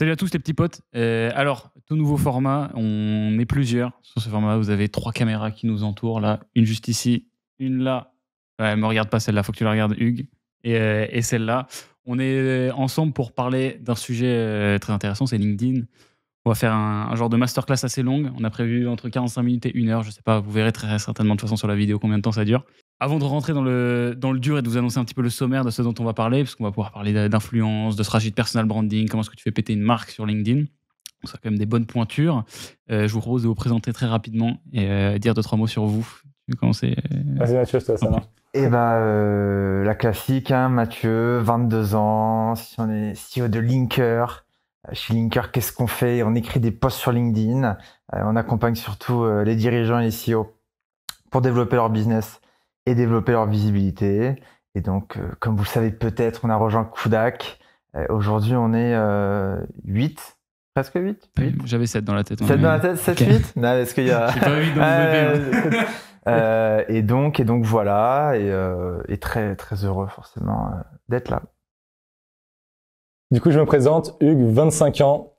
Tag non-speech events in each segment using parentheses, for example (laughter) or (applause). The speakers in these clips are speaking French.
Salut à tous les petits potes. Euh, alors, tout nouveau format, on est plusieurs sur ce format. Vous avez trois caméras qui nous entourent là, une juste ici, une là. Ouais, me regarde pas celle-là, faut que tu la regardes, Hugues. Et, euh, celle-là. On est ensemble pour parler d'un sujet euh, très intéressant, c'est LinkedIn. On va faire un, genre de masterclass assez longue. On a prévu entre 45 minutes et une heure. Je sais pas, vous verrez très certainement de toute façon sur la vidéo combien de temps ça dure. Avant de rentrer dans le, dans le dur et de vous annoncer un petit peu le sommaire de ce dont on va parler, parce qu'on va pouvoir parler d'influence, de stratégie de personal branding, comment est-ce que tu fais péter une marque sur LinkedIn. Ça a quand même des bonnes pointures. Euh, je vous propose de vous présenter très rapidement et euh, dire deux, trois mots sur vous. Tu veux euh, Vas-y Mathieu, ça, ça Eh ben, la classique, hein, Mathieu, 22 ans, on est CEO de Linker, chez Linker, qu'est-ce qu'on fait On écrit des posts sur LinkedIn. Euh, on accompagne surtout euh, les dirigeants et les CEO pour développer leur business et développer leur visibilité. Et donc, euh, comme vous le savez peut-être, on a rejoint Kudak. Aujourd'hui, on est 8 Presque 8, J'avais 7 dans la tête. 7 dans la tête 7, okay. 8 Non, parce qu'il y a. (laughs) pas 8 dans le euh, et, donc, et donc voilà, et, euh, très, très heureux forcément d'être là. Du coup, je me présente, Hugues, 25 ans,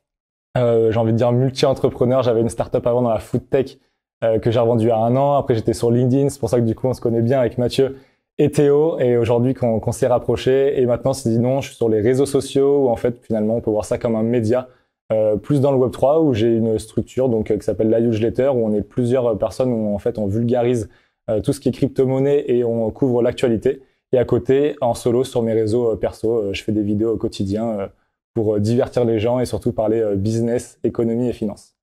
euh, j'ai envie de dire multi-entrepreneur. J'avais une startup avant dans la food tech euh, que j'ai revendue à un an. Après, j'étais sur LinkedIn. C'est pour ça que du coup, on se connaît bien avec Mathieu et Théo. Et aujourd'hui, qu'on s'est rapprochés. Et maintenant, c'est dit non, je suis sur les réseaux sociaux où en fait, finalement, on peut voir ça comme un média. Euh, plus dans le Web 3 où j'ai une structure donc qui s'appelle la Huge Letter où on est plusieurs personnes où en fait on vulgarise tout ce qui est crypto-monnaie et on couvre l'actualité. Et à côté, en solo sur mes réseaux euh, perso, euh, je fais des vidéos au quotidien euh, pour divertir les gens et surtout parler business, économie et finance.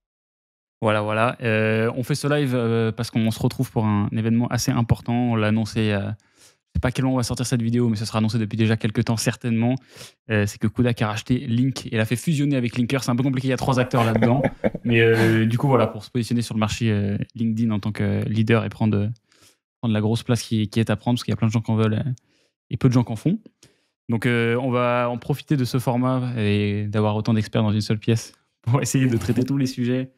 Voilà, voilà. on fait ce live parce qu'on se retrouve pour un événement assez important. On l'a annoncé, je ne sais pas quel on va sortir cette vidéo, mais ce sera annoncé depuis déjà quelques temps, certainement. c'est que Kodak a racheté Link et l'a fait fusionner avec Linker. C'est un peu compliqué, il y a trois acteurs là-dedans. (laughs) mais du coup, voilà, pour se positionner sur le marché LinkedIn en tant que leader et prendre de la grosse place qui, qui est à prendre, parce qu'il y a plein de gens qui en veulent et peu de gens qui en font. Donc euh, on va en profiter de ce format et d'avoir autant d'experts dans une seule pièce pour essayer de traiter tous les sujets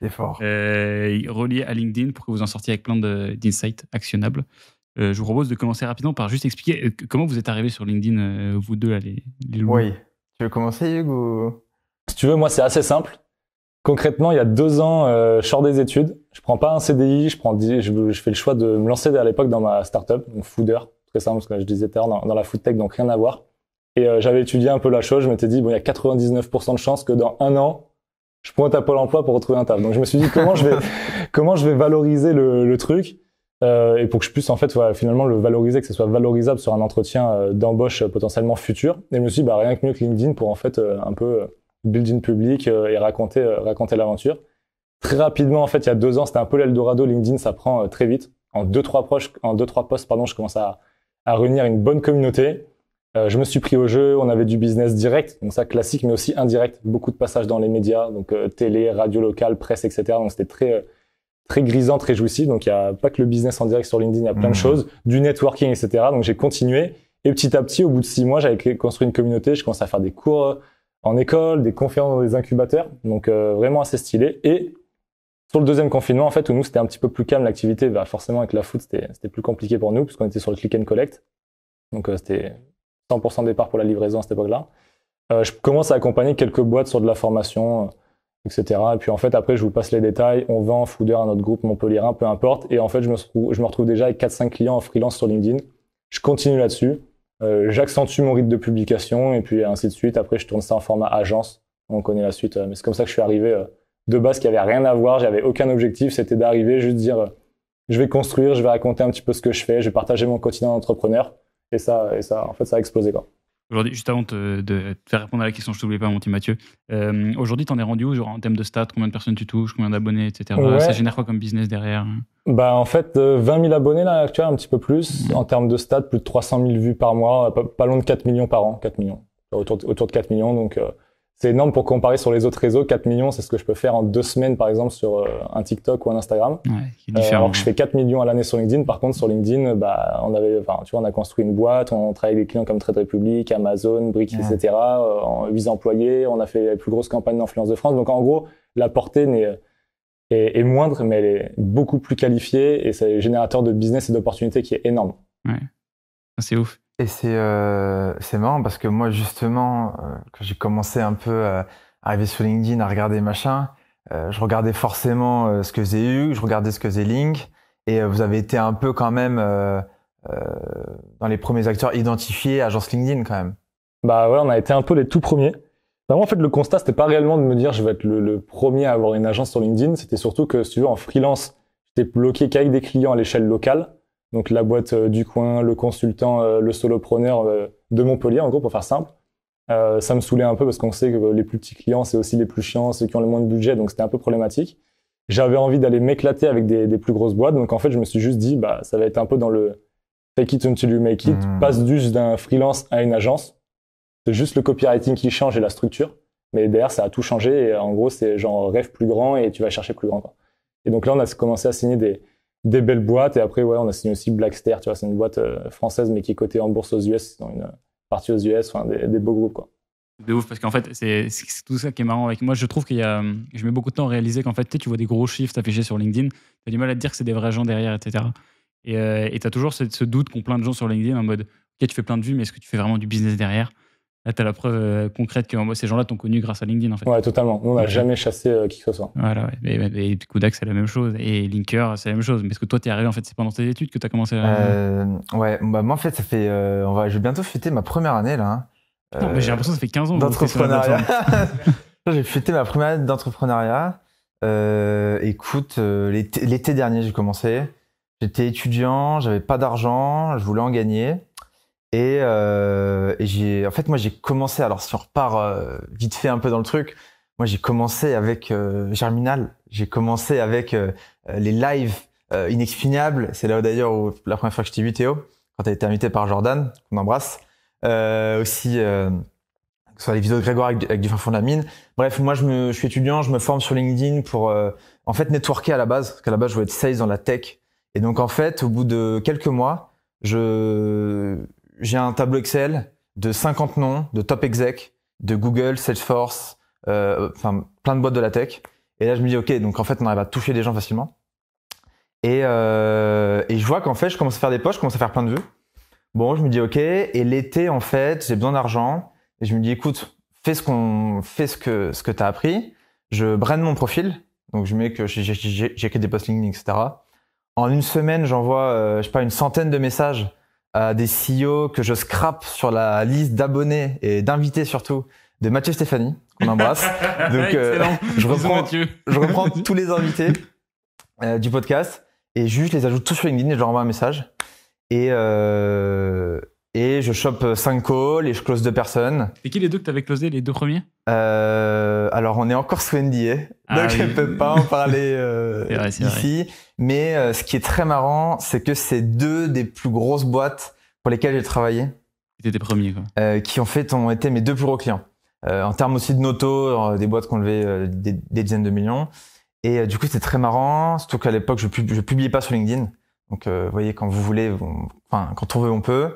euh, reliés à LinkedIn pour que vous en sortiez avec plein d'insights actionnables. Euh, je vous propose de commencer rapidement par juste expliquer euh, comment vous êtes arrivés sur LinkedIn, vous deux, à les, les Oui. Tu veux commencer, Hugo Si tu veux, moi, c'est assez simple. Concrètement, il y a deux ans, je sors des études je prends pas un CDI, je prends, je, je fais le choix de me lancer à l'époque dans ma startup, donc Fooder, très simple, parce que je disais tout à l'heure, dans, la food tech, donc rien à voir. Et euh, j'avais étudié un peu la chose, je m'étais dit, bon, il y a 99% de chances que dans un an, je pointe à Pôle emploi pour retrouver un taf. Donc je me suis dit, comment je vais, (laughs) comment je vais valoriser le, le truc euh, et pour que je puisse en fait finalement le valoriser, que ce soit valorisable sur un entretien euh, d'embauche euh, potentiellement futur. Et je me suis dit, bah, rien que mieux que LinkedIn pour en fait un peu building public et raconter, raconter l'aventure très rapidement, en fait, il y a deux ans, c'était un peu l'Eldorado. LinkedIn, ça prend euh, très vite. En deux, trois proches, en deux, trois postes pardon, je commence à, à réunir une bonne communauté. Euh, je me suis pris au jeu. On avait du business direct, donc ça classique, mais aussi indirect. Beaucoup de passages dans les médias, donc euh, télé, radio locale, presse, etc. Donc c'était très très grisant, très jouissif. Donc il n'y a pas que le business en direct sur LinkedIn, il y a plein de mmh. choses, du networking, etc. Donc j'ai continué. Et petit à petit, au bout de six mois, j'avais construit une communauté. Je commence à faire des cours en école, des conférences dans des incubateurs. Donc vraiment assez stylé. Et sur le deuxième confinement, en fait, où nous, c'était un petit peu plus calme l'activité, bah, forcément, avec la foot, c'était plus compliqué pour nous, puisqu'on était sur le click and collect. Donc, euh, c'était 100% départ pour la livraison à cette époque-là. Euh, je commence à accompagner quelques boîtes sur de la formation, euh, etc. Et puis, en fait, après, je vous passe les détails. On vend foudre à notre groupe un peu importe. Et en fait, je me, retrouve, je me retrouve déjà avec 4-5 clients en freelance sur LinkedIn. Je continue là-dessus. Euh, J'accentue mon rythme de publication, et puis ainsi de suite. Après, je tourne ça en format agence. On connaît la suite, euh, mais c'est comme ça que je suis arrivé de base qui avait rien à voir, j'avais aucun objectif, c'était d'arriver juste dire euh, je vais construire, je vais raconter un petit peu ce que je fais, je vais partager mon quotidien d'entrepreneur et ça et ça en fait ça a explosé quoi. Aujourd'hui, juste avant de te faire répondre à la question, je ne t'oublie pas, mon petit Mathieu. Euh, aujourd'hui, tu en es rendu où genre, en termes de stats Combien de personnes tu touches Combien d'abonnés, etc. Ça génère quoi comme business derrière bah, En fait, 20 euh, 000 abonnés, là, actuellement, un petit peu plus. Mmh. En termes de stats, plus de 300 000 vues par mois, pas, loin de 4 millions par an. 4 millions. Autour de, 4 millions. Donc, c'est énorme pour comparer sur les autres réseaux. 4 millions, c'est ce que je peux faire en deux semaines, par exemple, sur euh, un TikTok ou un Instagram. Ouais, euh, alors que je fais 4 millions à l'année sur LinkedIn. Par contre, sur LinkedIn, bah, on avait, enfin, tu vois, on a construit une boîte, on travaille avec des clients comme Trade Republic, Amazon, Brick, etc. 8 euh, employés, on a fait la plus grosse campagne d'influence de France. Donc, en gros, la portée n'est, est, moindre, mais elle est beaucoup plus qualifiée et c'est générateur de business et d'opportunités qui est énorme. Ouais. C'est ouf. Et c'est euh, marrant parce que moi, justement, euh, quand j'ai commencé un peu à arriver sur LinkedIn, à regarder machin, euh, je regardais forcément euh, ce que j'ai eu, je regardais ce que j'ai Link, et euh, vous avez été un peu quand même dans les premiers acteurs identifiés, agence LinkedIn quand même. Bah ouais, on a été un peu les tout premiers. Vraiment, bah, en fait, le constat, c'était pas réellement de me dire je vais être le, le premier à avoir une agence sur LinkedIn, c'était surtout que, si tu veux, en freelance, j'étais bloqué qu'avec des clients à l'échelle locale donc la boîte euh, du coin, le consultant, euh, le solopreneur euh, de Montpellier, en gros, pour faire simple. ça me saoulait un peu parce qu'on sait que les plus petits clients, c'est aussi les plus chiants, ceux qui ont le moins de budget, donc c'était un peu problématique. J'avais envie d'aller m'éclater avec des, plus grosses boîtes, donc en fait, je me suis juste dit, bah, ça va être un peu dans le take it until you make it, hmm. passe juste d'un freelance à une agence. C'est juste le copywriting qui change et la structure, mais derrière, ça a tout changé et en gros, c'est genre rêve plus grand et tu vas chercher plus grand. Et donc là, on a commencé à signer des, des belles boîtes. Et après, ouais, on a signé aussi Blackster, tu vois, c'est une boîte euh, française, mais qui est cotée en bourse aux US, dans une euh, partie aux US, enfin, des, beaux groupes, quoi. De ouf, parce qu'en fait, c'est tout ça qui est marrant avec moi. Je trouve qu'il y Je mets beaucoup de temps à réaliser qu'en fait, tu, vois des gros chiffres affichés sur LinkedIn, tu as du mal à dire que c'est des vrais gens derrière, etc. Et tu euh, as toujours ce, ce doute qu'ont plein de gens sur LinkedIn en mode, OK, tu fais plein de vues, mais est-ce que tu fais vraiment du business derrière Là, tu as la preuve euh, concrète que ces gens-là t'ont connu grâce à LinkedIn, en fait. Ouais, totalement. Nous, on n'a jamais chassé euh, qui que ce soit. Voilà, Et, c'est la même chose. Et Linker, c'est la même chose. Mais est-ce que toi, tu es arrivé, en fait, c'est pendant tes études que tu as commencé à. Euh, ouais, bah, moi, en fait, ça fait. Euh, on va, je vais bientôt fêter ma première année, là. Hein. j'ai l'impression que ça fait 15 ans d'entrepreneuriat. (laughs) j'ai fêté ma première année d'entrepreneuriat. écoute, l'été dernier, j'ai commencé. J'étais étudiant, j'avais pas d'argent, je voulais en gagner. Et, euh, et j'ai, en fait, moi, j'ai commencé. Alors, si on repart euh, vite fait un peu dans le truc, moi, j'ai commencé avec euh, Germinal. J'ai commencé avec euh, les lives inexpugnables. C'est là d'ailleurs où la première fois que je t'ai vu, Théo, quand t'as été invité par Jordan, qu'on embrasse. aussi, que ce soit les vidéos de Grégoire avec, du fin fond de la mine. Bref, moi, je, me, je suis étudiant, je me forme sur LinkedIn pour, en fait, networker à la base, parce qu'à la base, je voulais être sales dans la tech. Et donc, en fait, au bout de quelques mois, je j'ai un tableau Excel de 50 noms de top exec de Google, Salesforce, euh, enfin plein de boîtes de la tech. Et là, je me dis, ok, donc en fait, on arrive à toucher des gens facilement. Et, euh, et je vois qu'en fait, je commence à faire des poches, je commence à faire plein de vues. Bon, je me dis, ok. Et l'été, en fait, j'ai besoin d'argent. Et je me dis, écoute, fais ce qu'on, fais ce que, ce que t'as appris. Je brande mon profil. Donc, je mets que j'ai créé des posts LinkedIn, etc. En une semaine, j'envoie, euh, je sais pas, une centaine de messages à des CEO que je scrape sur la liste d'abonnés et d'invités surtout de Mathieu Stéphanie, qu'on embrasse. (laughs) Donc, euh, je, reprends, je reprends (laughs) tous les invités euh, du podcast et juste les ajoute tous sur LinkedIn et je leur envoie un message. Et, euh, et je chope 5 euh, calls et je close deux personnes. Et qui les deux que t'avais closé, les deux premiers euh, Alors, on est encore sous NDA, donc ah (laughs) je ne peux pas en parler euh, (laughs) ici. Mais euh, ce qui est très marrant, c'est que c'est deux des plus grosses boîtes pour lesquelles j'ai travaillé. C'était étaient premiers, quoi. Euh, qui en fait ont été mes deux plus gros clients. en termes aussi de noto, des boîtes qui ont levé des, dizaines de millions. Et du coup, c'était très marrant, surtout qu'à l'époque, je ne publiais pas sur LinkedIn. Donc, vous voyez, quand vous voulez, enfin, quand on veut, on peut.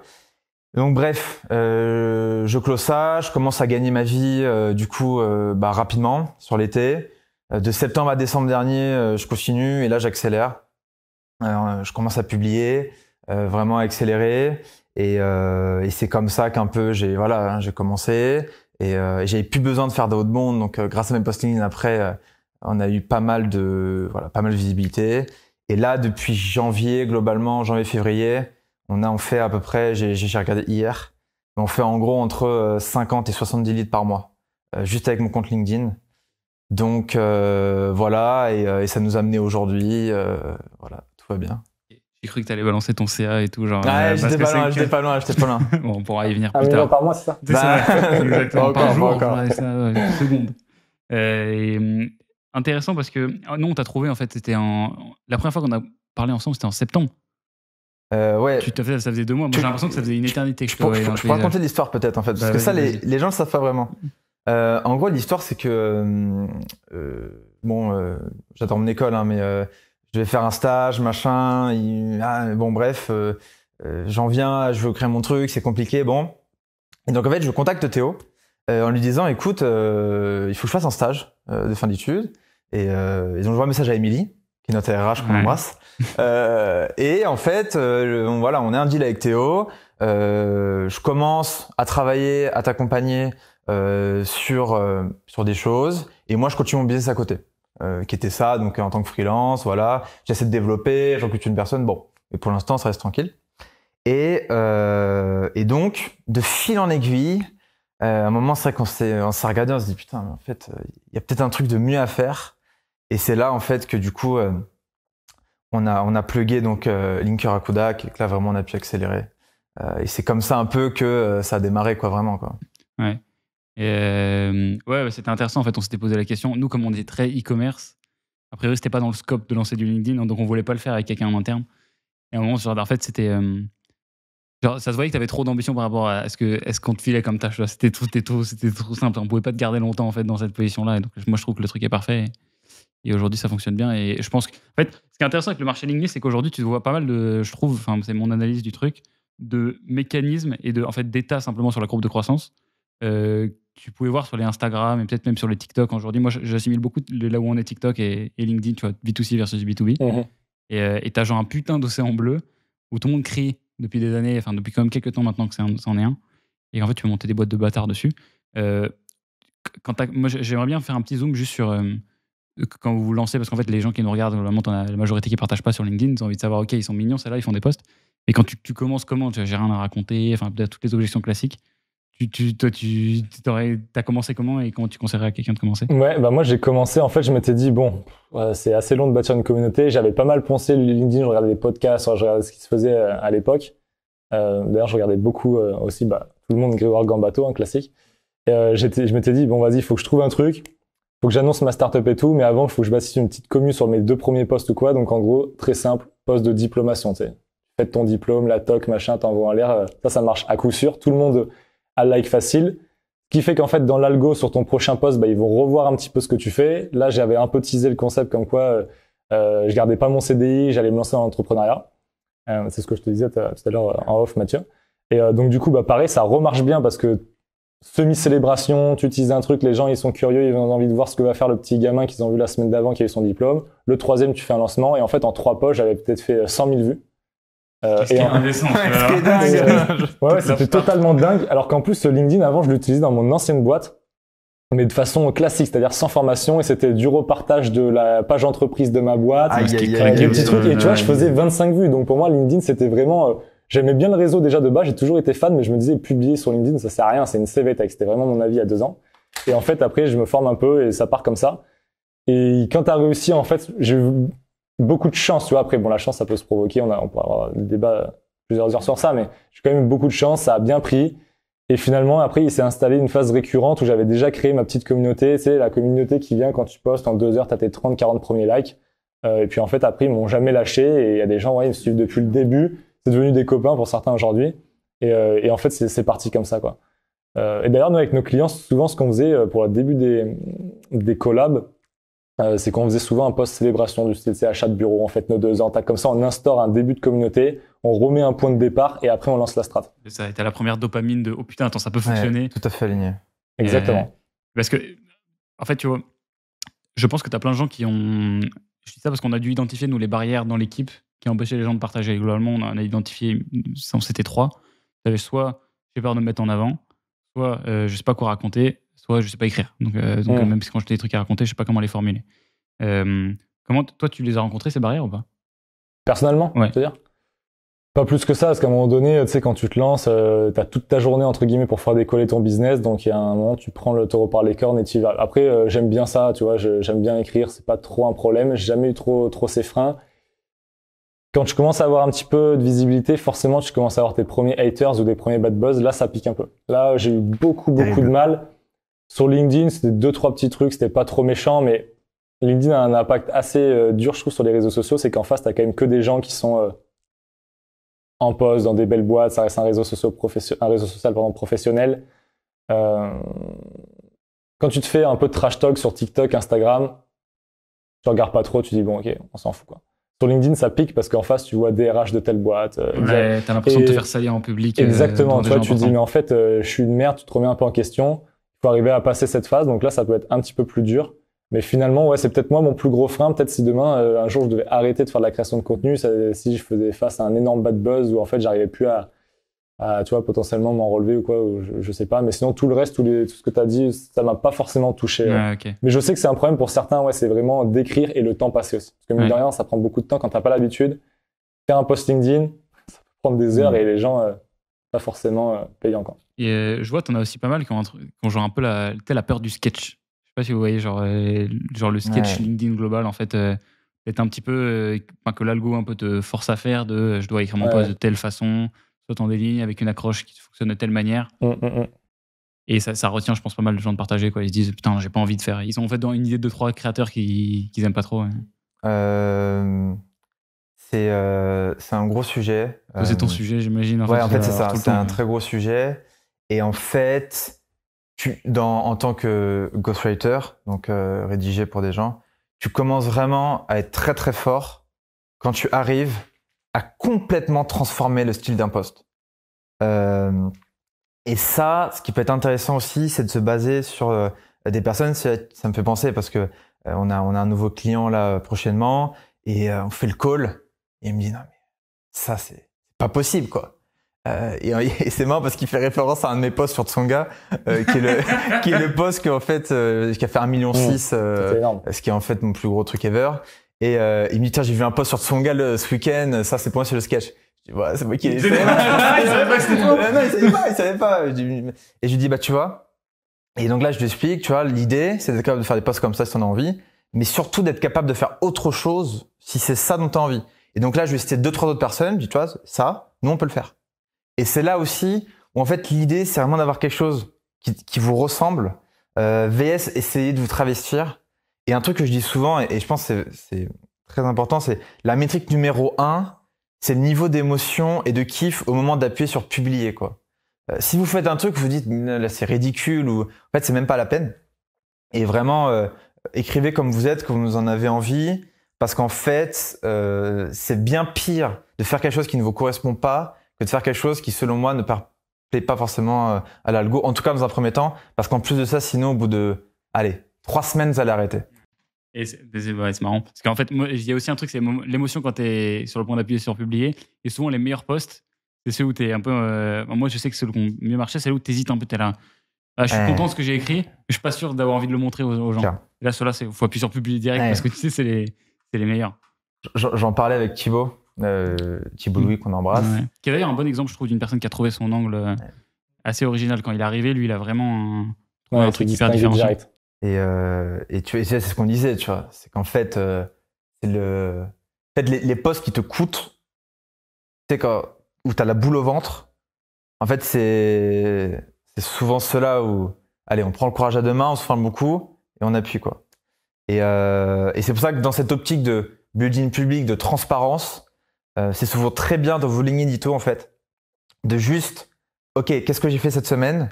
Donc bref, euh, je close ça, je commence à gagner ma vie euh, du coup euh, bah, rapidement sur l'été. Euh, de septembre à décembre dernier, euh, je continue et là j'accélère. je commence à publier, vraiment à accélérer et, et c'est comme ça qu'un peu j'ai voilà hein, j'ai commencé et, j'avais plus besoin de faire de haut monde donc grâce à mes postings après on a eu pas mal de voilà pas mal de visibilité et là depuis janvier globalement janvier février on a en fait à peu près, j'ai regardé hier, on fait en gros entre 50 euh, et 70 litres par mois, euh, juste avec mon compte LinkedIn. Donc euh, voilà, et, ça nous a amené aujourd'hui. voilà, tout va bien. J'ai cru que tu allais balancer ton CA et tout. Genre, ah, ouais, j'étais pas, loin, je pas loin, j'étais pas loin. (laughs) on pourra y venir ah, plus ah, tard. par mois, c'est ça, (laughs) Exactement, encore, par encore. ça, une seconde. Hum, intéressant parce que, ah, non, on t'a trouvé, en fait, c'était en... La première fois qu'on a parlé ensemble, c'était en septembre. Euh, ouais. Tu ça faisait deux mois. Moi, j'ai l'impression que ça faisait une éternité. Je, je, je, raconter euh. l'histoire peut-être en fait, parce bah, que ça, les, gens le savent pas vraiment. Euh, en gros, l'histoire, c'est que euh, euh bon, euh, j'attends mon école, hein, mais je vais faire un stage, machin. Il, ah, bon, bref, j'en viens, je veux créer mon truc, c'est compliqué, bon. Et donc en fait, je contacte Théo en lui disant, écoute, il faut que je fasse un stage de fin d'études. Et, ils ont je un message à Émilie qui est notre RH qu'on embrasse. euh, et en fait, euh, on, voilà, on est un deal avec Théo. Euh, je commence à travailler, à t'accompagner euh, sur euh, sur des choses, et moi je continue mon business à côté, qui était ça. Donc en tant que freelance, voilà, j'essaie de développer, j'occupe une personne. Bon, et pour l'instant, ça reste tranquille. Et et donc de fil en aiguille. à un moment, c'est vrai qu'on s'est, on regardé, on s'est dit putain, mais en fait, il y a peut-être un truc de mieux à faire. Et c'est là, en fait, que du coup, euh, on, a, on a plugué donc, euh, Linker Akuda, et que là, vraiment, on a pu accélérer. Euh, et c'est comme ça un peu que ça a démarré, quoi, vraiment. Quoi. Ouais. ouais, c'était intéressant. En fait, on s'était posé la question. Nous, comme on dit très e-commerce, a priori, c'était pas dans le scope de lancer du LinkedIn, donc on voulait pas le faire avec quelqu'un en interne. Et à un moment, en fait, c'était. ça se voyait que tu avais trop d'ambition par rapport à ce qu'on est qu'on te filait comme tâche. C'était trop, c'était trop simple. On pouvait pas te garder longtemps, en fait, dans cette position-là. Et donc, moi, je trouve que le truc est parfait. Et aujourd'hui, ça fonctionne bien. Et je pense que, en fait, ce qui est intéressant avec le marché LinkedIn, c'est qu'aujourd'hui, tu vois pas mal de, je trouve, enfin, c'est mon analyse du truc, de mécanismes et de, en fait, d'états simplement sur la courbe de croissance. Euh, tu pouvais voir sur les Instagram et peut-être même sur les TikTok aujourd'hui. Moi, j'assimile beaucoup là où on est TikTok et, LinkedIn, tu vois, B2C versus B2B. Mhm. Euh, et t'as genre un putain d'océan bleu où tout le monde crie depuis des années, enfin, depuis quand même quelques temps maintenant que c'en est, un. Et en fait, tu peux monter des boîtes de bâtards dessus. Euh, quand moi, j'aimerais bien faire un petit zoom juste sur. Euh, quand vous vous lancez, parce qu'en fait, les gens qui nous regardent, normalement, la majorité qui ne partagent pas sur LinkedIn, ils ont envie de savoir, OK, ils sont mignons, c'est là ils font des posts. Mais quand tu, commences comment Tu n'as rien à raconter, enfin, toutes les objections classiques. Tu, toi, tu as commencé comment et comment tu conseillerais à quelqu'un de commencer Ouais, bah moi j'ai commencé, en fait, je m'étais dit, bon, c'est assez long de bâtir une communauté. J'avais pas mal pensé LinkedIn, je regardais des podcasts, je regardais ce qui se faisait euh, à l'époque. Euh, d'ailleurs, je regardais beaucoup aussi, bah, tout le monde, Grégoire Gambato, un classique. Et, je m'étais dit, bon, vas-y, il faut que je trouve un truc faut que j'annonce ma startup et tout, mais avant, il faut que je bâtisse une petite commu sur mes deux premiers postes ou quoi. Donc en gros, très simple, poste de diplomation, tu sais. Faites ton diplôme, la toque machin, t'envoies en l'air. Euh, ça, ça marche à coup sûr. Tout le monde a le like facile. Ce qui fait qu'en fait, dans l'algo, sur ton prochain poste, bah, ils vont revoir un petit peu ce que tu fais. Là, j'avais un peu teasé le concept comme quoi euh, euh, je gardais pas mon CDI, j'allais me lancer dans l'entrepreneuriat. c'est ce que je te disais tout à l'heure en off, Mathieu. Et donc du coup, bah, pareil, ça remarche bien parce que semi-célébration, tu utilises un truc, les gens ils sont curieux, ils ont envie de voir ce que va faire le petit gamin qu'ils ont vu la semaine d'avant qui a eu son diplôme. Le troisième, tu fais un lancement et en fait en trois poches, j'avais peut-être fait 100 euh, 000 vues. Euh, c'était totalement dingue. Alors qu'en plus LinkedIn avant, je l'utilisais dans mon ancienne boîte, mais de façon classique, c'est-à-dire sans formation et c'était du repartage de la page entreprise de ma boîte, des petits trucs. Et tu vois, je faisais 25 vues, donc pour moi LinkedIn c'était vraiment euh, J'aimais bien le réseau déjà de bas, j'ai toujours été fan, mais je me disais publier sur LinkedIn, ça sert à rien, c'est une CV tech. C'était vraiment mon avis à deux ans. Et en fait, après, je me forme un peu et ça part comme ça. Et quand t'as réussi, en fait, j'ai eu beaucoup de chance, tu vois. Après, bon, la chance, ça peut se provoquer, on, a, on peut avoir des débats plusieurs heures sur ça, mais j'ai quand même eu beaucoup de chance, ça a bien pris. Et finalement, après, il s'est installé une phase récurrente où j'avais déjà créé ma petite communauté. C'est la communauté qui vient quand tu postes en deux heures, t'as tes 30, 40 premiers likes. Euh, et puis en fait, après, ils m'ont jamais lâché. Et il y a des gens, ouais, ils me suivent depuis le début c'est devenu des copains pour certains aujourd'hui. Et, euh, en fait, c'est parti comme ça, quoi. Euh, et d'ailleurs, nous, avec nos clients, souvent, ce qu'on faisait euh, pour le début des, des collabs, c'est qu'on faisait souvent un post célébration du style achat de bureau, en fait, nos deux ans. Comme ça, on instaure un début de communauté, on remet un point de départ et après, on lance la strat. Ça a été la première dopamine de oh putain, attends, ça peut fonctionner. tout à fait aligné. Exactement. parce que, en fait, tu vois, je pense que tu as plein de gens qui ont. Je dis ça parce qu'on a dû identifier, nous, les barrières dans l'équipe qui empêchait les gens de partager. Globalement, on a identifié, c'était trois. Tu soit j'ai peur de me mettre en avant, soit euh, je sais pas quoi raconter, soit je sais pas écrire. Donc, euh, donc hmm. euh, même si quand j'ai des trucs à raconter, je sais pas comment les formuler. comment toi tu les as rencontrés ces barrières ou pas Personnellement, dire pas plus que ça, parce qu'à un moment donné, tu sais, quand tu te lances, tu as toute ta journée entre guillemets pour faire décoller ton business, donc il y a un moment, tu prends le taureau par les cornes et tu vas. Après, j'aime bien ça, tu vois, j'aime bien écrire, c'est pas trop un problème, j'ai jamais eu trop trop ces freins. Quand tu commences à avoir un petit peu de visibilité, forcément, tu commences à avoir tes premiers haters ou des premiers bad buzz. Là, ça pique un peu. Là, j'ai eu beaucoup, beaucoup de mal. Sur LinkedIn, c'était deux, trois petits trucs, c'était pas trop méchant, mais LinkedIn a un impact assez euh, dur, je trouve, sur les réseaux sociaux. C'est qu'en face, tu t'as quand même que des gens qui sont euh, en poste, dans des belles boîtes. Ça reste un réseau, social un réseau social professionnel. Euh, quand tu te fais un peu de trash talk sur TikTok, Instagram, tu regardes pas trop, tu dis bon, ok, on s'en fout quoi sur LinkedIn, ça pique parce qu'en face, tu vois DRH de telle boîte. Euh, t'as l'impression de te faire salir en public. Euh, Exactement. Toi, tu dis, mais en fait, euh, je suis une merde, tu te remets un peu en question. Il faut arriver à passer cette phase. Donc là, ça peut être un petit peu plus dur. Mais finalement, ouais, c'est peut-être moi mon plus gros frein. Peut-être si demain, un jour, je devais arrêter de faire de la création de contenu, si je faisais face à un énorme bad buzz où en fait, j'arrivais plus à, à, tu vois, potentiellement m'en relever ou quoi, je, sais pas. Mais sinon, tout le reste, tout, ce que tu as dit, ça m'a pas forcément touché. Mais je sais que c'est un problème pour certains, ouais, c'est vraiment d'écrire et le temps passer aussi. Parce que mine de rien, ça prend beaucoup de temps quand t'as pas l'habitude. Faire un post LinkedIn, ça peut prendre des heures et les gens, euh, pas forcément euh, payent encore Et euh, je vois, t'en as aussi pas mal quand ont, genre un peu la, la peur du sketch. Je sais pas si vous voyez, genre, genre le sketch LinkedIn global, en fait est un petit peu que l'algo un peu te force à faire de je dois écrire mon post de telle façon en des lignes avec une accroche qui fonctionne de telle manière. Mm, mm, mm. Et ça, ça, retient, je pense, pas mal de gens de partager. Quoi. Ils se disent, putain, j'ai pas envie de faire. Ils ont en fait dans une idée de trois créateurs qu'ils aiment pas trop. Euh, euh, c'est un gros sujet. C'est ton euh, sujet, j'imagine. Ouais, en fait, c'est ça. C'est un très gros sujet. Et en fait, tu, dans, en tant que ghostwriter, donc rédigé pour des gens, tu commences vraiment à être très très fort quand tu arrives a complètement transformé le style d'un poste. Euh, et ça, ce qui peut être intéressant aussi, c'est de se baser sur euh, des personnes. Ça, me fait penser parce que euh, on, a, on a un nouveau client là prochainement et on fait le call et il me dit non mais ça c'est pas possible quoi. (laughs) et, c'est marrant parce qu'il fait référence à un de mes posts sur Tsonga, qui est le (laughs) qui est le post qui en fait qui a fait un million six, mmh. ce qui est en fait mon plus gros truc ever. Et euh, il me dit, tiens, j'ai vu un post sur Tsongal euh, ce week-end, ça c'est pour moi, sur le sketch. Je dis, ouais, c'est moi qui l'ai fait. (laughs) il savait pas que c'était toi. Euh, non, il savait pas, il savait pas. Et je lui dis, bah tu vois. Et donc là, je lui explique, tu vois, l'idée, c'est d'être capable de faire des posts comme ça si t'en as envie, mais surtout d'être capable de faire autre chose si c'est ça dont t'as envie. Et donc là, je vais citer deux, trois autres personnes, je dis, tu vois, ça, nous on peut le faire. Et c'est là aussi où en fait l'idée, c'est vraiment d'avoir quelque chose qui, qui vous ressemble. Euh, VS, essayez de vous travestir et un truc que je dis souvent, et, je pense que c'est très important, c'est la métrique numéro un, c'est le niveau d'émotion et de kiff au moment d'appuyer sur publier, quoi. Euh, si vous faites un truc, vous dites, c'est ridicule, ou en fait, c'est même pas la peine. Et vraiment, euh, écrivez comme vous êtes, comme vous en avez envie, parce qu'en fait, euh, c'est bien pire de faire quelque chose qui ne vous correspond pas que de faire quelque chose qui, selon moi, ne plaît pas forcément euh, à l'algo, en tout cas dans un premier temps, parce qu'en plus de ça, sinon, au bout de, allez, trois semaines, vous allez arrêter c'est marrant. Parce qu'en fait, il y a aussi un truc, c'est l'émotion quand tu es sur le point d'appuyer sur publier. Et souvent, les meilleurs posts, c'est ceux où tu es un peu. Euh, moi, je sais que ceux qui mieux marché, c'est là où tu hésites un peu. Tu là. Ah, je suis euh. content de ce que j'ai écrit, mais je suis pas sûr d'avoir envie de le montrer aux, gens. là, ceux-là, il faut appuyer sur publier direct parce que tu sais, c'est les, meilleurs. J'en parlais avec Thibaut, Thibault euh, Thibaut mm. Louis, qu'on embrasse. Qui est d'ailleurs un bon exemple, je trouve, d'une personne qui a trouvé son angle assez original. Quand il est arrivé, lui, il a vraiment un, truc hyper différent. Euh, et, tu et tu c'est ce qu'on disait, tu vois. C'est qu'en fait, euh, les, postes qui te coûtent, tu sais, quand, où as la boule au ventre, en fait, c'est, souvent cela où, allez, on prend le courage à deux mains, on se forme beaucoup et on appuie, quoi. Et, euh, c'est pour ça que dans cette optique de building public, de transparence, c'est souvent très bien de vous du tout, en fait, de juste, OK, qu'est-ce que j'ai fait cette semaine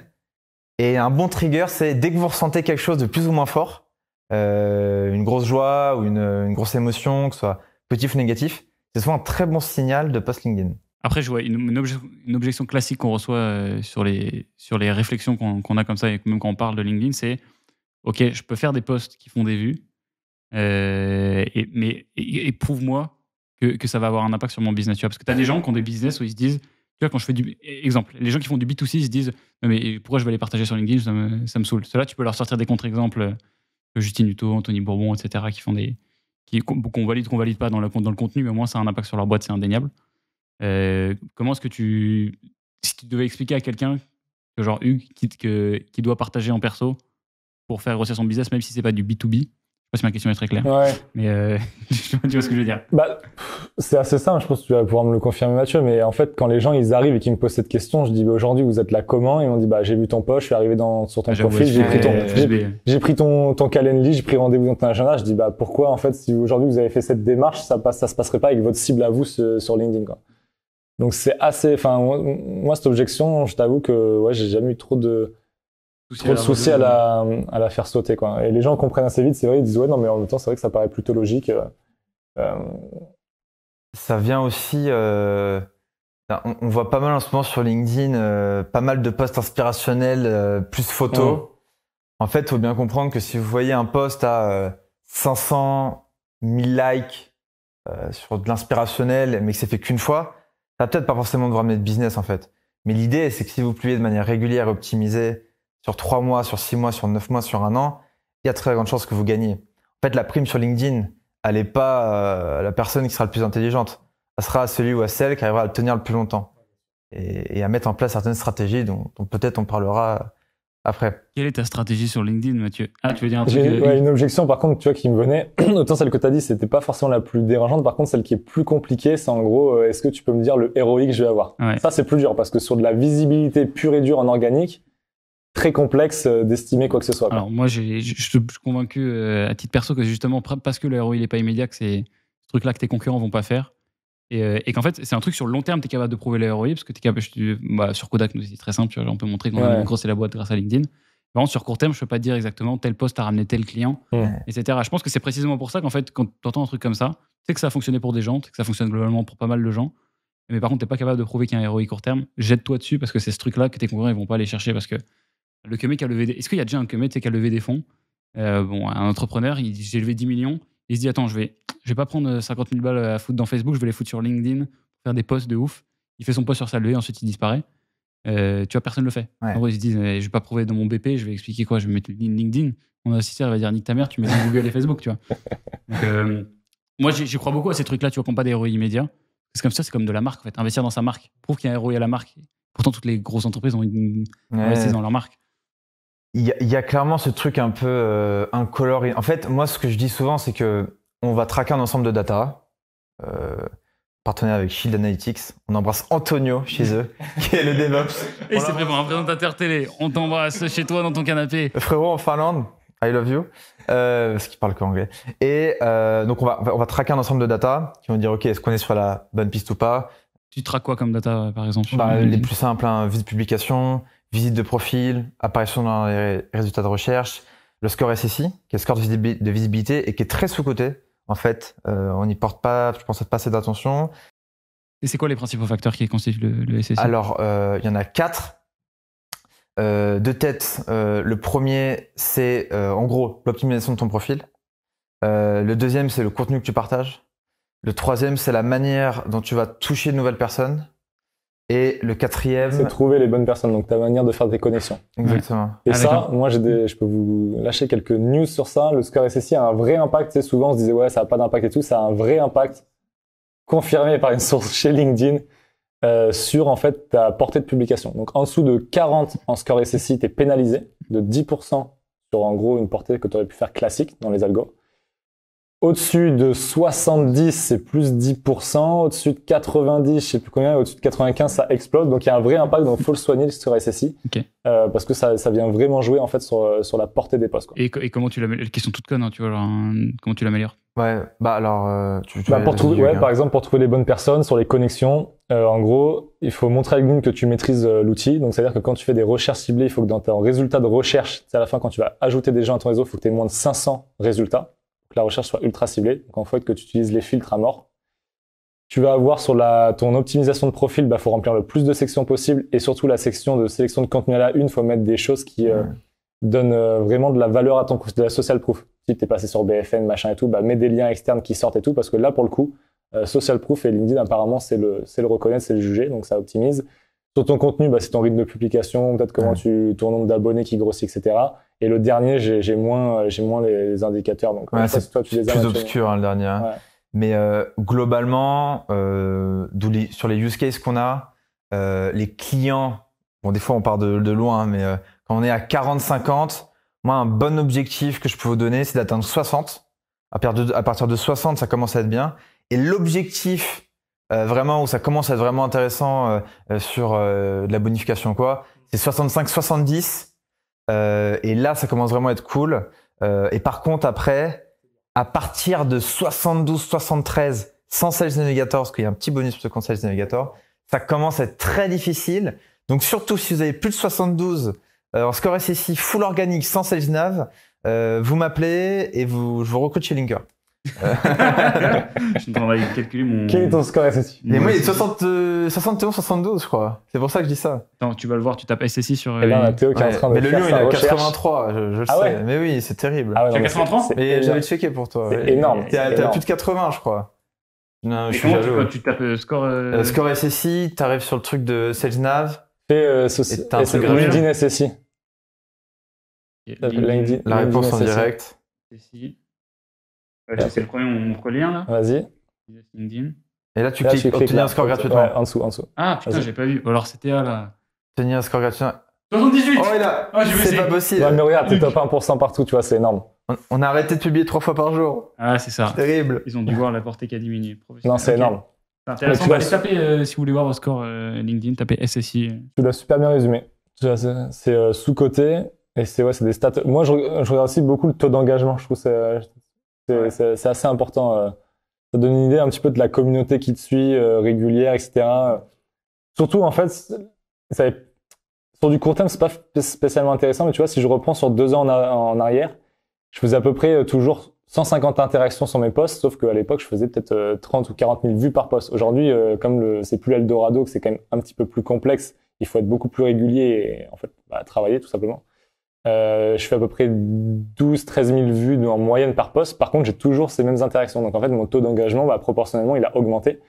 et un bon trigger, c'est dès que vous ressentez quelque chose de plus ou moins fort, euh, une grosse joie ou une, grosse émotion, que ce soit positif ou négatif, c'est souvent un très bon signal de post LinkedIn. Après, je vois une, objection classique qu'on reçoit euh, sur, les, sur les réflexions qu'on a comme ça, et même quand on parle de LinkedIn, c'est OK, je peux faire des posts qui font des vues, euh, et, mais prouve-moi que, que, ça va avoir un impact sur mon business. parce que tu as des gens qui ont des business où ils se disent quand je fais du. E, exemple, les gens qui font du B2C se disent mais pourquoi je vais les partager sur LinkedIn Ça me, ça me saoule. Cela, tu peux leur sortir des contre-exemples que euh, Justine Hutto, Anthony Bourbon, etc., qui font des. qu'on valide, qu'on valide pas dans le, dans le contenu, mais au moins ça a un impact sur leur boîte, c'est indéniable. Euh, comment est-ce que tu. Si tu devais expliquer à quelqu'un, genre Hugues, qui, que, qui doit partager en perso pour faire grossir son business, même si c'est pas du B2B, sais si ma question est très claire. Mais euh, (laughs) tu vois ce que je veux dire bah, C'est assez simple, je pense que tu vas pouvoir me le confirmer Mathieu, mais en fait quand les gens ils arrivent et qu'ils me posent cette question, je dis bah, aujourd'hui vous êtes là comment Et on dit bah j'ai vu ton poche, je suis arrivé dans, sur ton ah, profil, j'ai pris ton, hein. j'ai pris ton, ton calendrier, j'ai pris rendez-vous dans ton agenda, je dis bah pourquoi en fait si aujourd'hui vous avez fait cette démarche, ça passe, ça se passerait pas avec votre cible à vous sur LinkedIn quoi. Donc c'est assez, enfin moi cette objection, je t'avoue que ouais j'ai jamais eu trop de trop de soucis à la, à la faire sauter. Quoi. Et les gens comprennent assez vite, c'est vrai, ils disent ouais, non, mais en même temps, c'est vrai que ça paraît plutôt logique. Euh... euh. Ça vient aussi. Euh... On, voit pas mal en ce moment sur LinkedIn, euh, pas mal de posts inspirationnels, euh, plus photos. En fait, il faut bien comprendre que si vous voyez un post à 500 1000 likes sur de l'inspirationnel, mais que c'est fait qu'une fois, ça peut-être pas forcément de ramener de business en fait. Mais l'idée, c'est que si vous publiez de manière régulière, optimisée, sur trois mois, sur six mois, sur neuf mois, sur un an, il y a très grande chance que vous gagnez. En fait, la prime sur LinkedIn, elle n'est pas euh, la personne qui sera le plus intelligente. Elle sera à celui ou à celle qui arrivera à le tenir le plus longtemps et, à mettre en place certaines stratégies dont, peut-être on parlera après. Quelle est ta stratégie sur LinkedIn, Mathieu Ah, tu veux dire un truc une objection, par contre, tu vois, qui me venait. (clears throat) Autant celle que tu as dit, c'était pas forcément la plus dérangeante. Par contre, celle qui est plus compliquée, c'est en gros, euh, est-ce que tu peux me dire le héroïque que je vais avoir Ça, c'est plus dur parce que sur de la visibilité pure et dure en organique, très complexe euh, d'estimer quoi que ce soit. Alors moi, je suis convaincu euh, à titre perso que justement parce que le ROI n'est pas immédiat, que c'est ce truc-là que tes concurrents vont pas faire. Euh, et, qu'en fait, c'est un truc sur le long terme, tu es capable de prouver le ROI, parce que tu es capable, bah, sur Kodak, c'est très simple, on peut montrer qu'on ouais. a grossé la boîte grâce à LinkedIn. Par contre, sur court terme, je peux pas dire exactement tel poste a ramené tel client, etc. Je pense que c'est précisément pour ça qu'en fait, quand tu entends un truc comme ça, tu sais que ça a fonctionné pour des gens, tu que ça fonctionne globalement pour pas mal de gens, mais par contre, tu n'es pas capable de prouver qu'il y a un ROI court terme, jette-toi dessus, parce que c'est ce truc-là que tes concurrents ne vont pas aller chercher, parce que le qui a levé Est-ce qu'il y a déjà un Kemé qui a levé des fonds euh, Bon, un entrepreneur, il j'ai levé 10 millions, il se dit attends, je vais, je vais pas prendre 50 euh, 000 balles à foutre dans Facebook, je vais les foutre sur LinkedIn, faire des posts de ouf. Il fait son post sur sa levée, ensuite il disparaît. Euh, tu vois, personne ne le fait. En gros, ils se disent eh, je vais pas prouver dans mon BP, je vais expliquer quoi, je vais mettre LinkedIn. Mon assistant va dire nique ta mère, tu mets Google et Facebook, tu vois. (laughs) moi, je crois beaucoup à ces trucs-là, tu vois, qu'on pas des héros immédiats. C'est comme ça, c'est comme de la marque, en fait. Investir dans sa marque. Prouve qu'il y a un héros à la marque. Pourtant, toutes les grosses entreprises ont investi dans leur marque il y, y, a clairement ce truc un peu euh, incolore. En fait, moi, ce que je dis souvent, c'est que on va traquer un ensemble de data, euh, partenaire avec Shield Analytics. On embrasse Antonio chez eux, (laughs) qui est le DevOps. Et c'est vraiment un présentateur télé. On t'embrasse chez toi dans ton canapé. Frérot en Finlande, I love you, euh, parce qu'il parle anglais. Et euh, donc on va, on va traquer un ensemble de data qui vont dire ok, est-ce qu'on est sur la bonne piste ou pas. Tu traques quoi comme data par exemple bah, Les plus simples, un hein, vue de publication, visite de profil, apparition dans les résultats de recherche, le score SSI, qui est le score de visibilité et qui est très sous-coté. En fait, euh, on n'y porte pas, je pense, pas assez d'attention. Et c'est quoi les principaux facteurs qui constituent le, SSI Alors, euh, il y en a quatre. Euh, de tête, euh, le premier, c'est en gros l'optimisation de ton profil. le deuxième, c'est le contenu que tu partages. Le troisième, c'est la manière dont tu vas toucher de nouvelles personnes. Et le quatrième. C'est trouver les bonnes personnes, donc ta manière de faire des connexions. Exactement. Et ça, moi, je peux vous lâcher quelques news sur ça. Le score SSI a un vrai impact. C'est souvent, on se disait, ouais, ça n'a pas d'impact et tout. Ça a un vrai impact confirmé par une source chez LinkedIn euh, sur, en fait, ta portée de publication. Donc, en dessous de 40 en score SSI, tu es pénalisé de 10% sur, en gros, une portée que tu aurais pu faire classique dans les algos. Au-dessus de 70, c'est plus 10%. Au-dessus de 90, je sais plus combien. Au-dessus de 95, ça explose. Donc il y a un vrai impact. Donc faut le soigner sur SSI. Euh, parce que ça, ça, vient vraiment jouer en fait sur, sur la portée des postes. Quoi. Et, comment tu l'améliores Question toute conne, hein, tu vois. Hein, comment tu l'améliores Ouais. Bah alors. Euh, tu, tu bah, pour trouver, ouais, hein. par exemple, pour trouver les bonnes personnes sur les connexions, euh, en gros, il faut montrer à LinkedIn que tu maîtrises euh, l'outil. Donc c'est à dire que quand tu fais des recherches ciblées, il faut que dans tes résultats de recherche, c'est à la fin quand tu vas ajouter des gens à ton réseau, il faut que tu aies moins de 500 résultats que la recherche soit ultra ciblée. Donc, en fait, que tu utilises les filtres à mort. Tu vas avoir sur ton optimisation de profil, il bah, faut remplir le plus de sections possible et surtout la section de sélection de contenu à la une, il faut mettre des choses qui euh, donnent euh, vraiment de la valeur à ton de la social proof. Si tu es passé sur BFN, machin et tout, bah, mets des liens externes qui sortent et tout parce que là, pour le coup, euh, social proof et LinkedIn, apparemment, c'est le, le reconnaître, c'est le juger, donc ça optimise. Sur ton contenu, bah, c'est ton rythme de publication, peut-être comment tu, ton nombre d'abonnés qui grossit, etc. Et le dernier, j'ai moins, j'ai moins les, indicateurs. Donc, c'est les as. Plus obscur hein, le dernier. Hein. Mais euh, globalement, euh, les, sur les use cases qu'on a, euh, les clients, bon, des fois on part de, de loin, hein, mais euh, quand on est à 40-50, moi, un bon objectif que je peux vous donner, c'est d'atteindre 60. À, de, à partir de 60, ça commence à être bien. Et l'objectif euh, vraiment où ça commence à être vraiment intéressant sur de la bonification, quoi, c'est 65-70 euh, et là, ça commence vraiment à être cool. Euh, et par contre, après, à partir de 72, 73, sans Sales Navigator, parce qu'il y a un petit bonus pour Sales Navigator, ça commence à être très difficile. Donc surtout si vous avez plus de 72 euh, en score SSI full organique sans Sales Nav, vous m'appelez et je vous recrute chez Linker je suis en train de calculer mon. Quel est ton score SSI Mais moi, il est 71, 72, euh, je crois. C'est pour ça que je dis ça. tu vas le voir, tu tapes SSI sur. Et eh ben, euh, là, qui est en train de. Mais le lion, il a 83, je, le ah sais. Mais oui, c'est terrible. Ah non, 83 Mais j'avais checké pour toi. C'est énorme. T'as plus de 80, je crois. Non, je suis tu tapes euh, score. Score SSI, t'arrives sur le truc de SalesNav. Fais euh, un LinkedIn SSI. La réponse en direct. SSI c'est le premier, on lien là. Vas-y. Et là, tu, cliques, tu obtenir un score gratuitement. en dessous, en dessous. Ah putain, j'ai pas vu. Alors, c'était à là. Obtenir un score gratuitement. 78 Oh, il a. Ah, c'est pas possible. mais regarde, tu t'es top 1% partout, tu vois, c'est énorme. On, a arrêté de publier trois fois par jour. Ah, c'est ça. terrible. Ils ont dû voir la portée qui a diminué. Non, c'est énorme. C'est intéressant. Allez taper, euh, si vous voulez voir vos scores euh, LinkedIn, tapez SSI. Tu l'as super bien résumé. C'est euh, sous-côté et c'est ouais, des stats. Moi, je, regarde aussi beaucoup le taux d'engagement. Je trouve que c'est assez important. Euh, ça donne une idée un petit peu de la communauté qui te suit, euh, régulière, etc. Surtout, en fait, sur du court terme, c'est pas spécialement intéressant, mais tu vois, si je reprends sur deux ans en, arrière, je faisais à peu près euh, toujours 150 interactions sur mes posts, sauf qu'à l'époque, je faisais peut-être 30 ou 40 000 vues par post. Aujourd'hui, comme c'est plus l'Eldorado, que c'est quand même un petit peu plus complexe, il faut être beaucoup plus régulier et en fait, bah, travailler tout simplement. Euh, je fais à peu près 12-13 000 vues en moyenne par poste. Par contre, j'ai toujours ces mêmes interactions. Donc en fait, mon taux d'engagement, bah, proportionnellement, il a augmenté.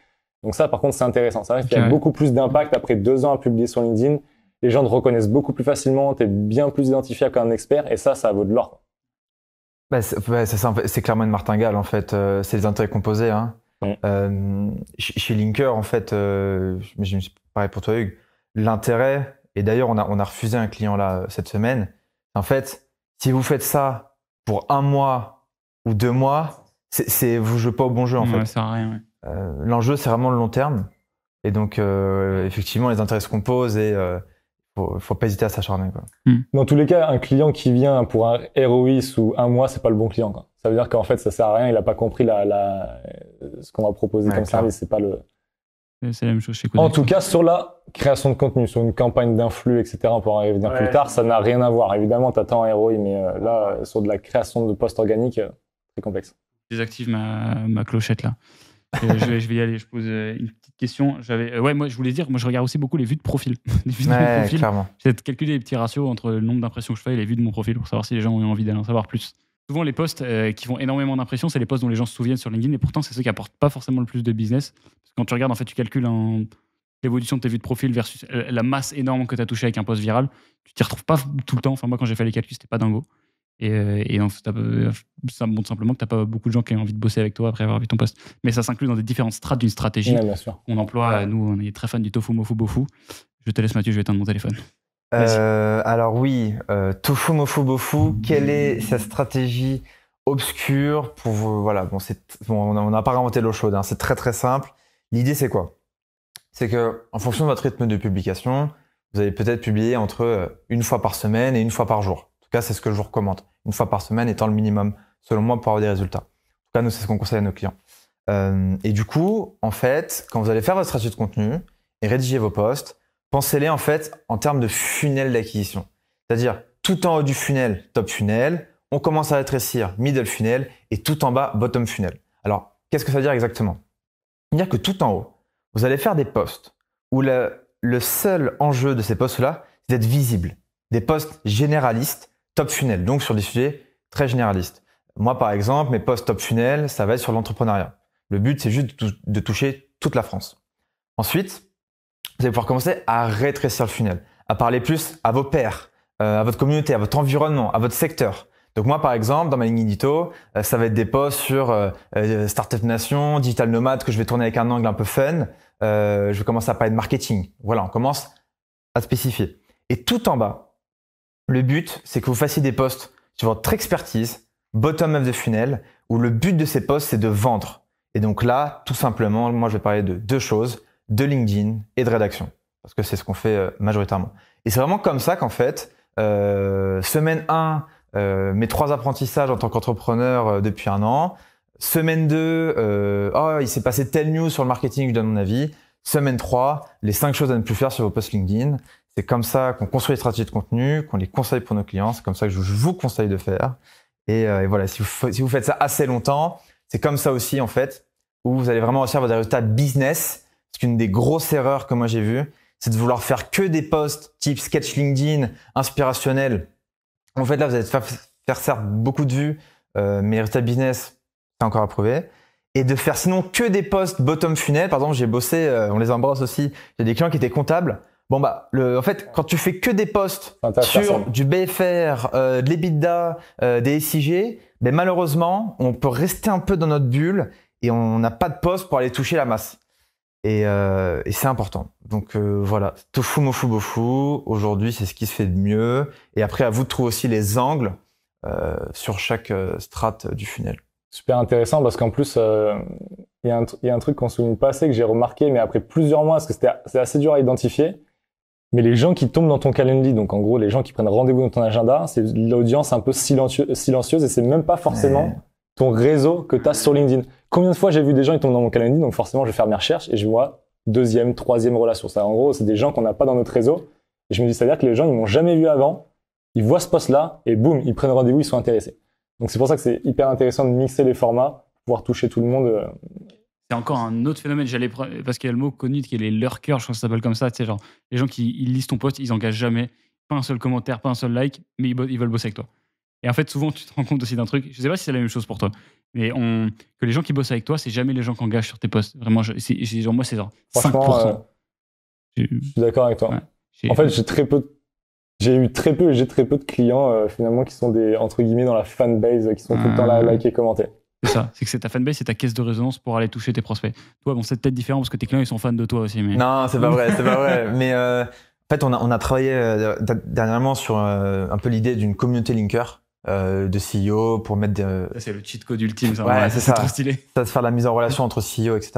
Donc ça, par contre, c'est intéressant. Ça qu'il y a beaucoup plus d'impact après deux ans à publier sur LinkedIn. Les gens te reconnaissent beaucoup plus facilement. Tu es bien plus identifiable qu'un expert. Et ça, ça vaut de l'or. Bah, c'est clairement une martingale, en fait. Euh, c'est les intérêts composés. Hein. Mm. Euh, chez Linker, en fait, je me suis pareil pour toi, Hugues, l'intérêt, et d'ailleurs, on a, on a refusé un client là cette semaine, en fait, si vous faites ça pour un mois ou deux mois, c'est vous jouez pas au bon jeu en ouais, fait. Ça rien. Ouais. Euh, L'enjeu c'est vraiment le long terme. Et donc euh, effectivement les intérêts se composent et euh, faut, faut pas hésiter à s'acharner quoi. Hmm. Dans tous les cas, un client qui vient pour un héroïs ou un mois, c'est pas le bon client quoi. Ça veut dire qu'en fait ça sert à rien, il a pas compris la, ce qu'on va proposer comme service, c'est pas le c'est la même chose chez Kodak. En tout cas, sur la création de contenu, sur une campagne d'influx, etc., pour pourra plus tard, ça n'a rien à voir. Évidemment, t'attends un ROI, mais euh, là, sur de la création de posts organiques, c'est euh, complexe. Désactive ma, clochette là. Euh, je, vais, y aller, je pose une petite question. J'avais, ouais, moi, je voulais dire, moi, je regarde aussi beaucoup les vues de profil. (laughs) les vues de profil. J'ai calculé les petits ratios entre le nombre d'impressions que je fais et les vues de mon profil pour savoir si les gens ont envie d'en savoir plus souvent les posts euh, qui font énormément d'impression, c'est les posts dont les gens se souviennent sur LinkedIn, et pourtant c'est ceux qui apportent pas forcément le plus de business. Parce que quand tu regardes, en fait, tu calcules l'évolution de tes vues de profil versus euh, la masse énorme que tu as touchée avec un post viral, tu t'y retrouves pas tout le temps. Enfin, moi, quand j'ai fait les calculs, c'était pas dingo. Et, euh, ça montre simplement que tu n'as pas beaucoup de gens qui ont envie de bosser avec toi après avoir vu ton poste. Mais ça s'inclut dans des différentes strates d'une stratégie. qu'on on emploie, nous, on est très fans du tofu, mofu, bofu. Je te laisse, Mathieu, je vais éteindre mon téléphone. Euh, alors oui, euh, Tofu Mofu Bofu, quelle est sa stratégie obscure pour voilà bon on n'a pas inventé l'eau chaude hein, c'est très très simple l'idée c'est quoi c'est que en fonction de votre rythme de publication vous allez peut-être publier entre euh, une fois par semaine et une fois par jour en tout cas c'est ce que je vous recommande une fois par semaine étant le minimum selon moi pour avoir des résultats en tout cas nous c'est ce qu'on conseille à nos clients euh, et du coup en fait quand vous allez faire votre stratégie de contenu et rédiger vos posts pensez-les en fait en termes de funnel d'acquisition. C'est-à-dire tout en haut du funnel, top funnel, on commence à rétrécir, middle funnel, et tout en bas, bottom funnel. Alors, qu'est-ce que ça veut dire exactement Il veut Dire que tout en haut, vous allez faire des postes où le, seul enjeu de ces postes là c'est d'être visible. Des postes généralistes, top funnel, donc sur des sujets très généralistes. Moi, par exemple, mes postes top funnel, ça va être sur l'entrepreneuriat. Le but, c'est juste de toucher toute la France. Ensuite, vous allez pouvoir commencer à rétrécir le funnel, à parler plus à vos pairs, euh, à votre communauté, à votre environnement, à votre secteur. Donc moi, par exemple, dans ma ligne édito, euh, ça va être des posts sur euh, Startup Nation, Digital Nomade, que je vais tourner avec un angle un peu fun. je vais commencer à parler de marketing. Voilà, on commence à spécifier. Et tout en bas, le but, c'est que vous fassiez des posts sur votre expertise, bottom-up de funnel, où le but de ces posts, c'est de vendre. Et donc là, tout simplement, moi, je vais parler de deux choses de LinkedIn et de rédaction. Parce que c'est ce qu'on fait euh, majoritairement. Et c'est vraiment comme ça qu'en fait, euh, semaine 1, euh, mes trois apprentissages en tant qu'entrepreneur depuis un an. Semaine 2, oh, il s'est passé telle news sur le marketing, je donne mon avis. Semaine 3, les cinq choses à ne plus faire sur vos posts LinkedIn. C'est comme ça qu'on construit les stratégies de contenu, qu'on les conseille pour nos clients. C'est comme ça que je vous conseille de faire. Et, voilà, si vous, si vous faites ça assez longtemps, c'est comme ça aussi, en fait, où vous allez vraiment réussir vos résultats business c'est qu'une des grosses erreurs que moi j'ai vues, c'est de vouloir faire que des posts type sketch LinkedIn, inspirationnel. En fait, là, vous allez faire certes beaucoup de vues, euh, mais les business, c'est encore à prouver. Et de faire sinon que des posts bottom funnel. Par exemple, j'ai bossé, euh, on les embrasse aussi, a des clients qui étaient comptables. Bon bah, en fait, quand tu fais que des posts sur du BFR, euh, de l'EBITDA, des SIG, ben malheureusement, on peut rester un peu dans notre bulle et on n'a pas de poste pour aller toucher la masse. Et, euh, et c'est important. Donc euh, voilà, tofu, mofu, bofu, aujourd'hui c'est ce qui se fait de mieux. Et après à vous de trouver aussi les angles euh, sur chaque euh, strate du funnel. Super intéressant parce qu'en plus, euh, il y, a un, y a un truc qu'on souligne pas assez, que j'ai remarqué, mais après plusieurs mois, parce que c'était assez dur à identifier, mais les gens qui tombent dans ton calendrier, donc en gros les gens qui prennent rendez-vous dans ton agenda, c'est l'audience un peu silencieuse et c'est même pas forcément ton réseau que tu as sur LinkedIn. Combien de fois j'ai vu des gens qui tombent dans mon calendrier, donc forcément je vais faire mes recherches et je vois deuxième, troisième relation. Ça, en gros, c'est des gens qu'on n'a pas dans notre réseau. Et je me dis, ça à dire que les gens, ils m'ont jamais vu avant, ils voient ce post là et boum, ils prennent rendez-vous, ils sont intéressés. Donc c'est pour ça que c'est hyper intéressant de mixer les formats, pouvoir toucher tout le monde. Euh. C'est encore un autre phénomène. J'allais parce qu'il y a le mot connu qui est les lurkers, je pense que ça s'appelle comme ça. C'est genre les gens qui lisent ton post, ils n'engagent jamais, pas un seul commentaire, pas un seul like, mais ils, ils veulent bosser avec toi. Et en fait, souvent, tu te rends compte aussi d'un truc. Je sais pas si c'est la même chose pour toi, mais que les gens qui bossent avec toi, c'est jamais les gens qui engagent sur tes postes. Vraiment, moi, c'est genre 5%. Euh, je suis d'accord avec toi. en fait, j'ai très peu j'ai eu très peu j'ai très peu de clients euh, finalement qui sont des entre guillemets dans la fanbase qui sont tout le temps là mmh. liker et commenter. C'est ça, c'est que c'est ta fanbase, c'est ta caisse de résonance pour aller toucher tes prospects. Toi, bon, c'est peut-être différent parce que tes clients ils sont fans de toi aussi. Mais... Non, c'est pas vrai, c'est pas vrai. (laughs) Mais euh, en fait, on a, on a travaillé dernièrement sur un peu l'idée d'une communauté linker. Euh, de CEO pour mettre des... Euh, c'est le cheat code ultime, ça. c'est trop stylé. Ça, se faire la mise en relation entre CEO, etc.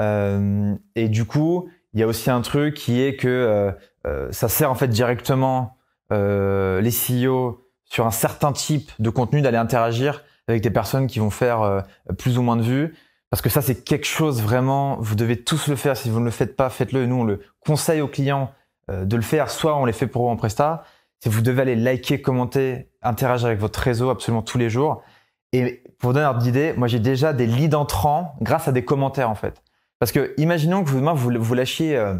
Euh, et du coup, il y a aussi un truc qui est que euh, ça sert en fait directement les CEO sur un certain type de contenu d'aller interagir avec des personnes qui vont faire plus ou moins de vues. Parce que ça, c'est quelque chose vraiment, vous devez tous le faire. Si vous ne le faites pas, faites-le. Nous, on le conseille aux clients de le faire. Soit on les fait pour eux en prestat, vous devez aller liker, commenter, interagir avec votre réseau absolument tous les jours. Et pour donner une idée, moi j'ai déjà des leads entrants grâce à des commentaires en fait. Parce que imaginons que demain vous, vous lâchiez euh,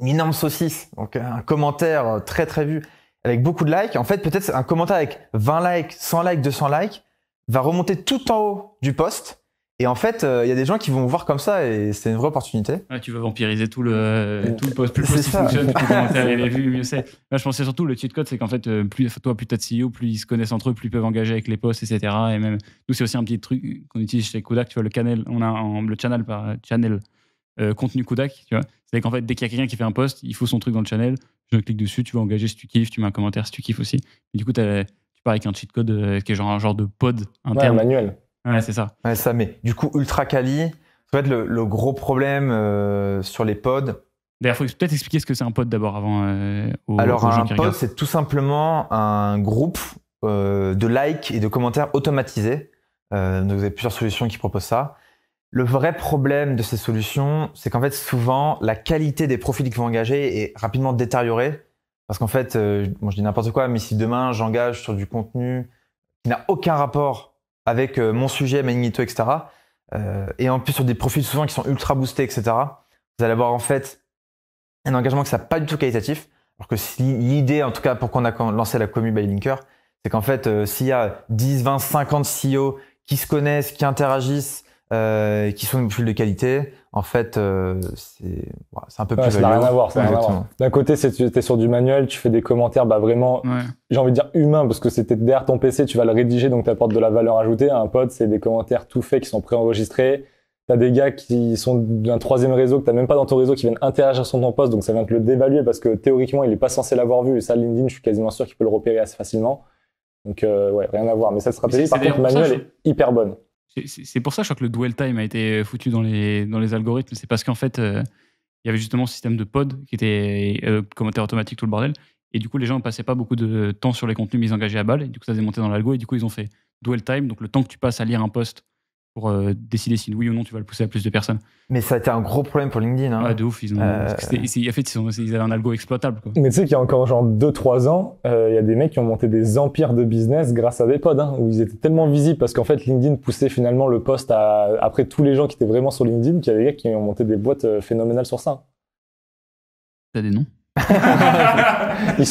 une énorme saucisse, donc un commentaire euh, très très vu avec beaucoup de likes. En fait, peut-être un commentaire avec 20 likes, 100 likes, 200 likes va remonter tout en haut du poste. Et en fait, euh, il y a des gens qui vont voir comme ça et c'est une vraie opportunité. tu veux vampiriser tout le, euh, tout le poste. Plus le fonctionne, plus (laughs) commentaires et les vues, mieux c'est. Moi, je pensais surtout le cheat code, c'est qu'en fait, euh, plus, toi, plus t'as de CEO, plus ils se connaissent entre eux, plus ils peuvent engager avec les posts, etc. Et même, nous, c'est aussi un petit truc qu'on utilise chez Kodak, tu vois, le canal, on a le channel par channel. contenu Kodak, tu vois. C'est-à-dire qu'en fait, dès qu'il y a quelqu'un qui fait un post, il faut son truc dans le channel, je clique dessus, tu vas engager si tu kiffes, tu mets un commentaire si tu kiffes aussi. Et du coup, tu pars avec un cheat code qui est genre un genre de pod interne. manuel. Ouais, c'est ça. Ouais, ça mais Du coup, ultra quali. En fait, le, le gros problème euh, sur les pods. D'ailleurs, faut peut-être expliquer ce que c'est un pod d'abord avant. Euh, Alors, un pod, c'est tout simplement un groupe euh, de likes et de commentaires automatisés. Euh, donc, vous avez plusieurs solutions qui proposent ça. Le vrai problème de ces solutions, c'est qu'en fait, souvent, la qualité des profils qui vont engager est rapidement détériorée. Parce qu'en fait, bon, euh, je dis n'importe quoi, mais si demain j'engage sur du contenu qui n'a aucun rapport avec euh, mon sujet, Magneto, etc. Euh, et en plus sur des profils souvent qui sont ultra boostés, etc. Vous allez avoir en fait un engagement qui n'est pas du tout qualitatif. Alors que l'idée, en tout cas, pour qu'on a lancé la commu by Linker, c'est qu'en fait, euh, s'il y a 10, 20, 50 CEO qui se connaissent, qui interagissent, euh, qui sont une plus de qualité, en fait, euh, c'est un peu plus. Ça n'a rien à voir. D'un côté, tu es sur du manuel, tu fais des commentaires bah, vraiment, j'ai envie de dire humain, parce que c'était derrière ton PC, tu vas le rédiger, donc tu apportes de la valeur ajoutée. À un pote, c'est des commentaires tout faits qui sont préenregistrés. Tu as des gars qui sont d'un troisième réseau que tu même pas dans ton réseau qui viennent interagir sur ton poste, donc ça vient te le dévaluer parce que théoriquement, il n'est pas censé l'avoir vu. Et ça, LinkedIn, je suis quasiment sûr qu'il peut le repérer assez facilement. Donc, euh, ouais, rien à voir. Mais cette stratégie, par contre, manuel est hyper bonne. C'est pour ça, je crois que le dwell time a été foutu dans les, dans les algorithmes. C'est parce qu'en fait, euh, il y avait justement ce système de pod qui était euh, commentaire automatique, tout le bordel. Et du coup, les gens ne passaient pas beaucoup de temps sur les contenus mis engagés à balle. Et du coup, ça s'est monté dans l'algo. Et du coup, ils ont fait dwell time, donc le temps que tu passes à lire un poste pour euh, décider si oui ou non tu vas le pousser à plus de personnes. Mais ça a été un gros problème pour LinkedIn. Hein. de ouf. Ils, ont, euh, fait, avaient un algo exploitable. Mais tu sais qu'il y a encore genre 2-3 ans, euh, il y a des mecs qui ont monté des empires de business grâce à des pods, hein, où ils étaient tellement visibles parce qu'en fait, LinkedIn poussait finalement le post à, après tous les gens qui étaient vraiment sur LinkedIn, qu'il y a des gars qui ont monté des boîtes phénoménales sur ça. T'as des noms (laughs)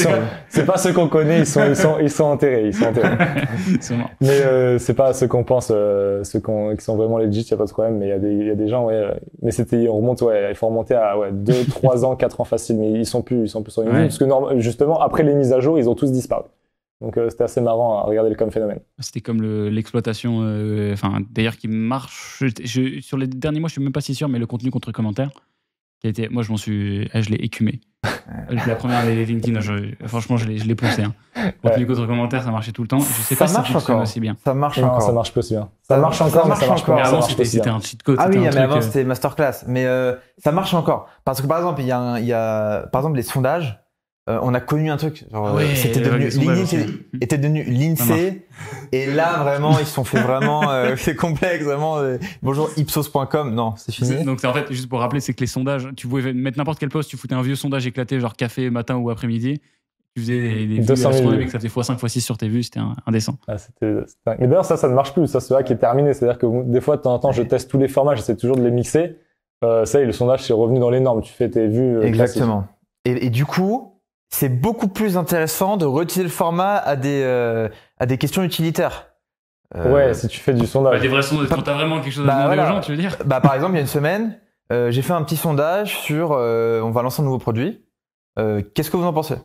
c'est pas ceux qu'on connaît, ils sont, ils sont, enterrés, ils (laughs) mais euh, c'est pas ceux qu'on pense, euh, ce ceux qui sont vraiment legit, y a pas de problème. Mais il y a des, gens, euh, Mais c'était, on remonte, il faut remonter à ouais, deux, (laughs) trois ans, quatre ans facile. Mais ils sont plus, ils sont plus sur une ouais. parce que justement après les mises à jour, ils ont tous disparu. Donc c'était assez marrant à regarder comme phénomène. C'était comme l'exploitation, enfin d'ailleurs qui marche. sur les derniers mois, je suis même pas si sûr, mais le contenu contre commentaire. Moi, je m'en suis. Ah, je l'ai écumé. la première les LinkedIn, franchement, je l'ai, je l'ai poncé. Hein. Pour commentaires, ça marchait tout le temps. Je sais ça pas marche si ça marche encore. aussi bien. Ça marche encore. Ça marche aussi bien. Hein. Ça, marche, encore, ça marche encore. avant, c'était, un cheat code. Ah oui, mais avant, euh, c'était masterclass. Mais euh, ça marche encore. Parce que par exemple, il y, a il y a, par exemple, les sondages. Euh, on a connu un truc. Ah euh, c'était devenu l'INSEE était devenu et là vraiment ils se sont fait vraiment euh, (laughs) c'est complexe vraiment bonjour ipsos.com non c'est fini. Donc c'est en fait juste pour rappeler c'est que les sondages tu pouvais mettre n'importe quel poste tu foutais un vieux sondage éclaté genre café matin ou après-midi tu faisais des, des 200 vues, 000 ça fait 5 fois 6 sur tes vues c'était indécent. Ah, mais d'ailleurs ça ça ne marche plus ça c'est là qui est terminé c'est à dire que des fois de temps en temps je teste tous les formats j'essaie toujours de les mixer ça y le sondage c'est revenu dans les normes tu fais tes vues. Exactement. et du coup c'est beaucoup plus intéressant de retirer le format à des, euh, à des questions utilitaires. Euh, ouais, si tu fais du sondage. Bah, des vrais sondages. Quand t'as vraiment quelque chose à bah, aux gens, tu veux dire bah, Par exemple, il y a une semaine, euh, j'ai fait un petit sondage sur on va lancer un nouveau produit. Qu'est-ce que vous en pensez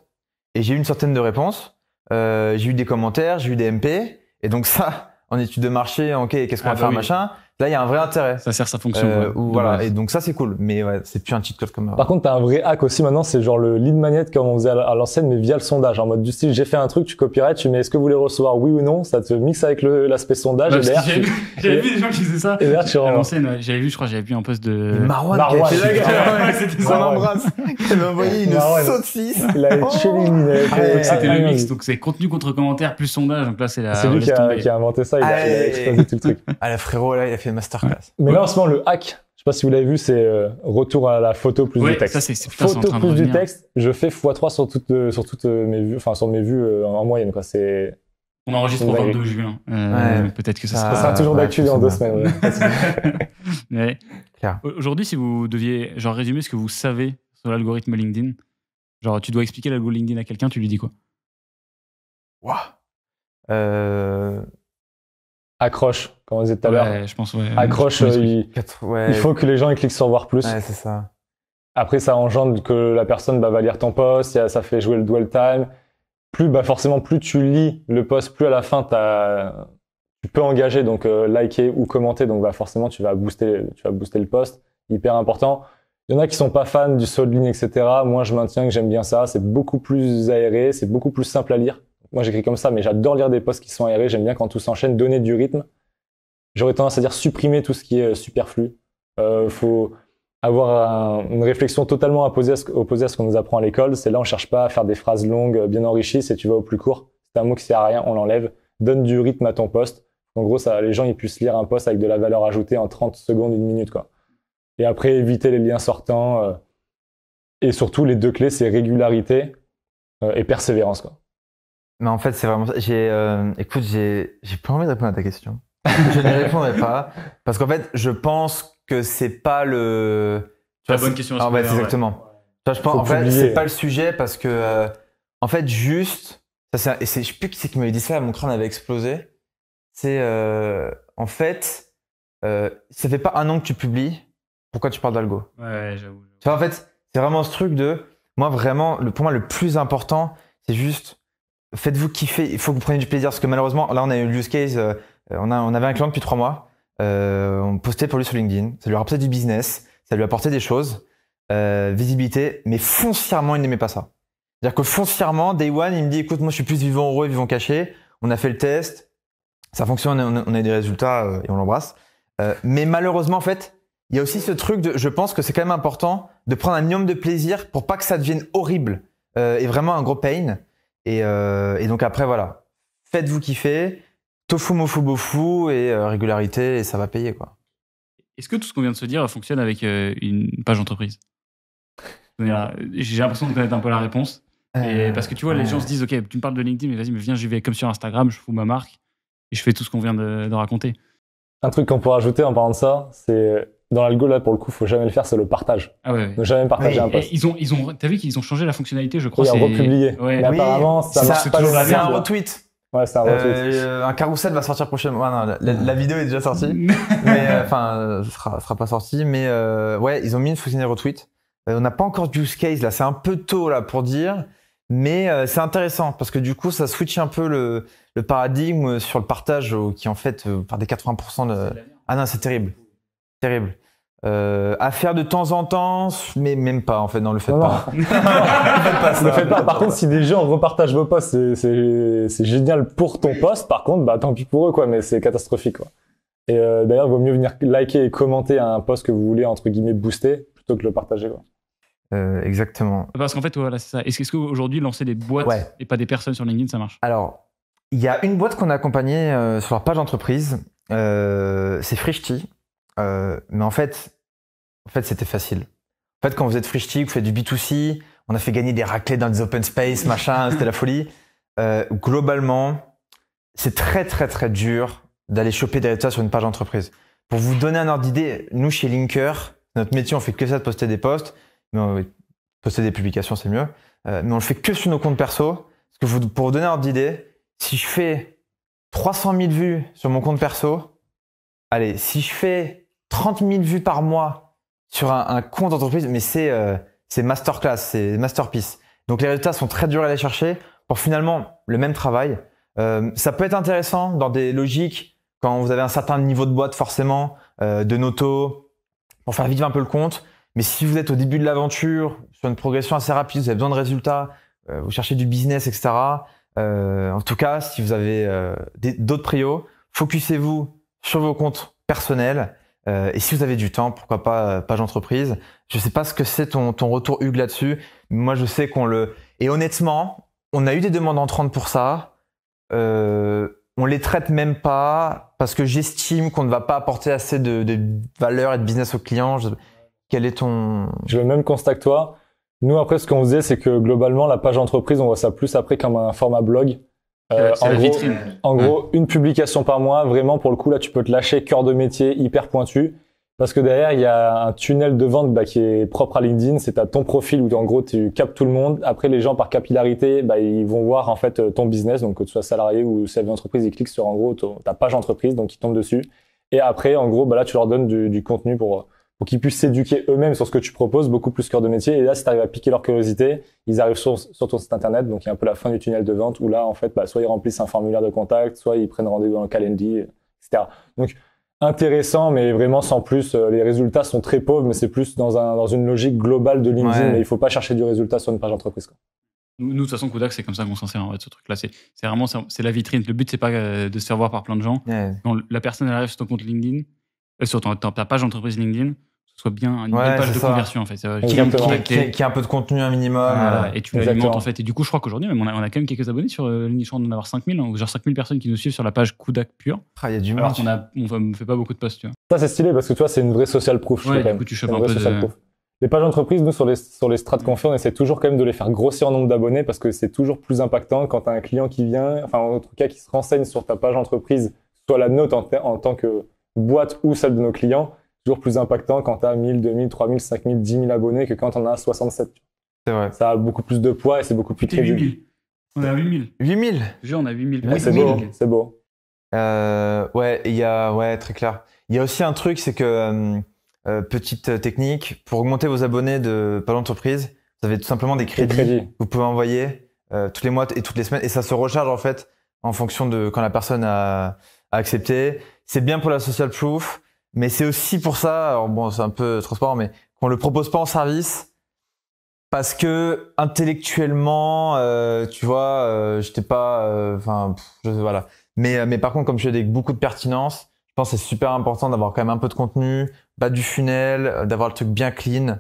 Et j'ai eu une certaine de réponses. j'ai eu des commentaires, j'ai eu des MP. Et donc ça, en étude de marché, ok, qu'est-ce qu'on ah va bah faire, machin. Là, il y a un vrai intérêt. Ça sert sa fonction. Euh, voilà. Et donc ça, c'est cool. Mais ouais, c'est plus un cheat code comme. Euh, Par contre, t'as un vrai hack aussi maintenant. C'est genre le lead magnet comme on faisait à l'ancienne, mais via le sondage. En mode du style, j'ai fait un truc, tu copierais tu mets est-ce que vous voulez recevoir oui ou non. Ça te mixe avec l'aspect sondage. Bah, J'avais vu, des gens qui faisaient ça. Et tu j'avais vu, je crois, j'avais vu un poste de Marwan. Marwan. C'était son embrasse. (laughs) Il m'a envoyé une saucisse. Il a oh. ah, ah, C'était le ah, mix. Donc c'est contenu contre commentaire plus sondage. Donc là, c'est la. C'est lui qui a inventé ça. Il a explosé tout le truc. Ah (laughs) frérot, là, il masterclass. Mais là, en ce moment, le hack, je sais pas si vous l'avez vu, c'est euh, retour à la photo plus du texte. photo plus du texte, je fais x3 sur toutes, euh, sur toutes euh, mes vues, enfin, sur mes vues en moyenne, quoi. C'est. On enregistre au 22 juin. Peut-être que ça, sera. toujours d'actualité en deux semaines. (laughs) Aujourd'hui, si vous deviez genre résumer ce que vous savez sur l'algorithme LinkedIn, genre tu dois expliquer l'algorithme LinkedIn à quelqu'un, tu lui dis quoi euh accroche, comme on disait tout à l'heure. je pense, ouais. Accroche, il, faut que les gens cliquent sur voir plus. ça. Après, ça engendre que la personne bah, va lire ton post, ça fait jouer le dwell time. Plus, bah, forcément, plus tu lis le post, plus à la fin, as... tu peux engager, donc euh, liker ou commenter. Donc, bah, forcément, tu vas booster, tu vas booster le post. Hyper important. Il y en a qui sont pas fans du saut etc. Moi, je maintiens que j'aime bien ça. C'est beaucoup plus aéré, c'est beaucoup plus simple à lire moi j'écris comme ça, mais j'adore lire des posts qui sont aérés, j'aime bien quand tout s'enchaîne, donner du rythme. J'aurais tendance à dire supprimer tout ce qui est euh, superflu. Euh, faut avoir une réflexion totalement opposée à ce, qu'on nous apprend à l'école. C'est là, on cherche pas à faire des phrases longues, euh, bien enrichies, c'est tu vas au plus court. C'est un mot qui sert à rien, on l'enlève. Donne du rythme à ton poste. En gros, ça, les gens, ils puissent lire un poste avec de la valeur ajoutée en 30 secondes, une minute, quoi. Et après, éviter les liens sortants. Euh, et surtout, les deux clés, c'est régularité et persévérance, quoi. Mais en fait, c'est vraiment ça. J'ai, euh, écoute, j'ai, j'ai pas envie de répondre à ta question. je ne répondrai pas. Parce qu'en fait, je pense que c'est pas le. C'est la bonne question. Ah, ouais, hein, exactement. je pense, en fait, c'est pas le sujet parce que, euh, en fait, juste. Ça, c'est, je sais plus qui c'est qui m'avait dit ça, mon crâne avait explosé. C'est. Euh, en fait, euh, ça fait pas un an que tu publies. Pourquoi tu parles d'algo Ouais, j'avoue. Tu en fait, c'est vraiment ce truc de. Moi, vraiment, le, pour moi, le plus important, c'est juste faites-vous kiffer. Il faut que vous preniez du plaisir parce que malheureusement, là, on a eu le use case. Euh, on, a, on avait un client depuis trois mois. Euh, on postait pour lui sur LinkedIn. Ça lui a du business. Ça lui apportait des choses, euh, visibilité. Mais foncièrement, il n'aimait pas ça. C'est-à-dire que foncièrement, day one, il me dit, écoute, moi, je suis plus vivant heureux, vivant caché. On a fait le test. Ça fonctionne. On a, des résultats euh, et on l'embrasse. Euh, mais malheureusement, en fait, il y a aussi ce truc de, je pense que c'est quand même important de prendre un minimum de plaisir pour pas que ça devienne horrible et vraiment un gros pain. Euh, et, donc après, voilà. Faites-vous kiffer. Tofu, mofu, bofu et euh, régularité, et ça va payer, quoi. Est-ce que tout ce qu'on vient de se dire euh, fonctionne avec une page entreprise J'ai l'impression de connaître un peu la réponse. Et parce que tu vois, les gens se disent, OK, tu me parles de LinkedIn, mais vas-y, mais viens, je vais comme sur Instagram, je fous ma marque et je fais tout ce qu'on vient de, de raconter. Un truc qu'on pourrait rajouter en parlant de ça, c'est dans l'algo, là, pour le coup, faut jamais le faire, c'est le partage. Ah ouais, Ne jamais partager un post. Eh, ils ont, ils ont, t'as vu qu'ils ont changé la fonctionnalité, je crois. Oui, republié. Mais apparemment, ça, marche pas. C'est un retweet. Ouais, c'est un retweet. Euh, un carrousel va sortir prochainement. non, la, vidéo est déjà sortie. (laughs) mais, euh, enfin, ça sera, sera pas sorti. Mais, euh, ouais, ils ont mis une fonctionnalité retweet. Euh, on n'a pas encore de use case, là. C'est un peu tôt, là, pour dire. Mais c'est intéressant parce que du coup, ça switch un peu le, le paradigme sur le partage qui en fait par des 80% de... Ah non, c'est terrible terrible. Euh, à faire de temps en temps, mais même pas en fait. Non, le faites pas. le (laughs) faites pas. Par contre, si des gens repartagent vos posts, c'est génial pour ton post. Par contre, bah tant pis pour eux quoi, mais c'est catastrophique quoi. Et euh, d'ailleurs, il vaut mieux venir liker et commenter un post que vous voulez entre guillemets booster plutôt que le partager quoi. Euh, exactement. Parce qu'en fait, c'est ça. Est-ce qu'aujourd'hui, lancer des boîtes et pas des personnes sur LinkedIn, ça marche Alors, il y a une boîte qu'on a accompagnée sur leur page entreprise. c'est Frishti euh, mais en fait, en fait, c'était facile. En fait, quand vous êtes frichetique, vous faites du B2C, on a fait gagner des raclés dans des open space, (laughs) machin, c'était la folie. Euh, globalement, c'est très, très, très dur d'aller choper des résultats sur une page d'entreprise. Pour vous donner un ordre d'idée, nous, chez Linker, notre métier, on fait que ça de poster des posts, mais poster des publications, c'est mieux. Euh, mais on le fait que sur nos comptes perso. pour vous donner un ordre d'idée, si je fais 300 000 vues sur mon compte perso, allez, si je fais 30 000 vues par mois sur un, compte d'entreprise, mais euh, c'est masterclass, c'est masterpiece. Donc les résultats sont très dur à aller chercher pour finalement le même travail. Euh, ça peut être intéressant dans des logiques quand vous avez un certain niveau de boîte forcément, euh, de noto, pour faire vivre un peu le compte. Mais si vous êtes au début de l'aventure, sur une progression assez rapide, vous avez besoin de résultats, vous cherchez du business, etc. en tout cas, si vous avez d'autres prios, focussez-vous sur vos comptes personnels euh, et si vous avez du temps, pourquoi pas euh, page entreprise. Je ne sais pas ce que c'est ton, ton retour Hugues là-dessus. Moi, je sais qu'on le. Et honnêtement, on a eu des demandes en 30 pour ça. Euh, on les traite même pas parce que j'estime qu'on ne va pas apporter assez de, de valeur et de business aux clients. Quel est ton Je le même constat toi. Nous après, ce qu'on faisait, c'est que globalement, la page entreprise, on voit ça plus après comme un format blog. Euh, euh, en, gros, une publication par mois, vraiment pour le coup là, tu peux te lâcher cœur de métier hyper pointu parce que derrière il y a un tunnel de vente bah, qui est propre à LinkedIn, c'est à ton profil où en gros tu captes tout le monde. Après les gens par capillarité, bah, ils vont voir en fait euh, ton business, donc que tu sois salarié ou chef d'entreprise, ils cliquent sur en gros ta page entreprise, donc ils tombent dessus. Et après en gros bah là tu leur donnes du contenu pour pour qu'ils puissent s'éduquer eux-mêmes sur ce que tu proposes, beaucoup plus cœur de métier. Et là, si tu arrives à piquer leur curiosité, ils arrivent sur, sur, ton site internet, donc il y a un peu la fin du tunnel de vente où là, en fait, bah, soit ils remplissent un formulaire de contact, soit ils prennent rendez-vous dans le calendrier, etc. Donc, intéressant, mais vraiment sans plus. Euh, les résultats sont très pauvres, mais c'est plus dans, un, dans une logique globale de LinkedIn. Mais il faut pas chercher du résultat sur une page entreprise. Quoi. Nous, de toute façon, Kodak, c'est comme ça qu'on s'en sert en ce truc-là. C'est vraiment c'est la vitrine. Le but, c'est pas euh, de se faire voir par plein de gens. Quand la personne arrive sur ton compte LinkedIn, euh, sur ton, ta page entreprise LinkedIn, soit bien une page de conversion en fait. Qui, a un peu de contenu un minimum. et tu l'alimentes en fait. Et du coup, je crois qu'aujourd'hui, on a, on a quand même quelques abonnés sur euh, d'en avoir 5000, hein, genre 5000 personnes qui nous suivent sur la page Kudak Pure. Ah, il y a du mal. on ne on fait pas beaucoup de posts, tu vois. Ça, c'est stylé parce que tu vois, c'est une vraie social proof. Les pages entreprises, nous, sur les, sur les strates confiants, mm. on essaie toujours quand même de les faire grossir en nombre d'abonnés parce que c'est toujours plus impactant quand tu as un client qui vient, enfin, en tout cas, qui se renseigne sur ta page entreprise, soit la note en, en tant que boîte ou celle de nos clients toujours plus impactant quand tu as 1000, 2000, 3000, 5000, 10 000 abonnés que quand on a 67. C'est vrai. Ça a beaucoup plus de poids et c'est beaucoup plus crédible. On a 8000. 8000 on a 8000. c'est beau. C'est beau. Euh, ouais, il y a, ouais, très clair. Il y a aussi un truc, c'est que, euh, euh, petite technique, pour augmenter vos abonnés de pas d'entreprise, vous avez tout simplement des crédits, que vous pouvez envoyer tous les mois et toutes les semaines et ça se recharge en fait en fonction de quand la personne a accepté. C'est bien pour la social proof. Mais c'est aussi pour ça, alors bon, c'est un peu transparent, mais qu'on le propose pas en service parce que intellectuellement, euh, tu vois, euh, j'étais pas, euh, enfin, voilà. Mais euh, mais par contre, comme je suis avec beaucoup de pertinence, je pense que c'est super important d'avoir quand même un peu de contenu, pas du funnel, euh, d'avoir le truc bien clean.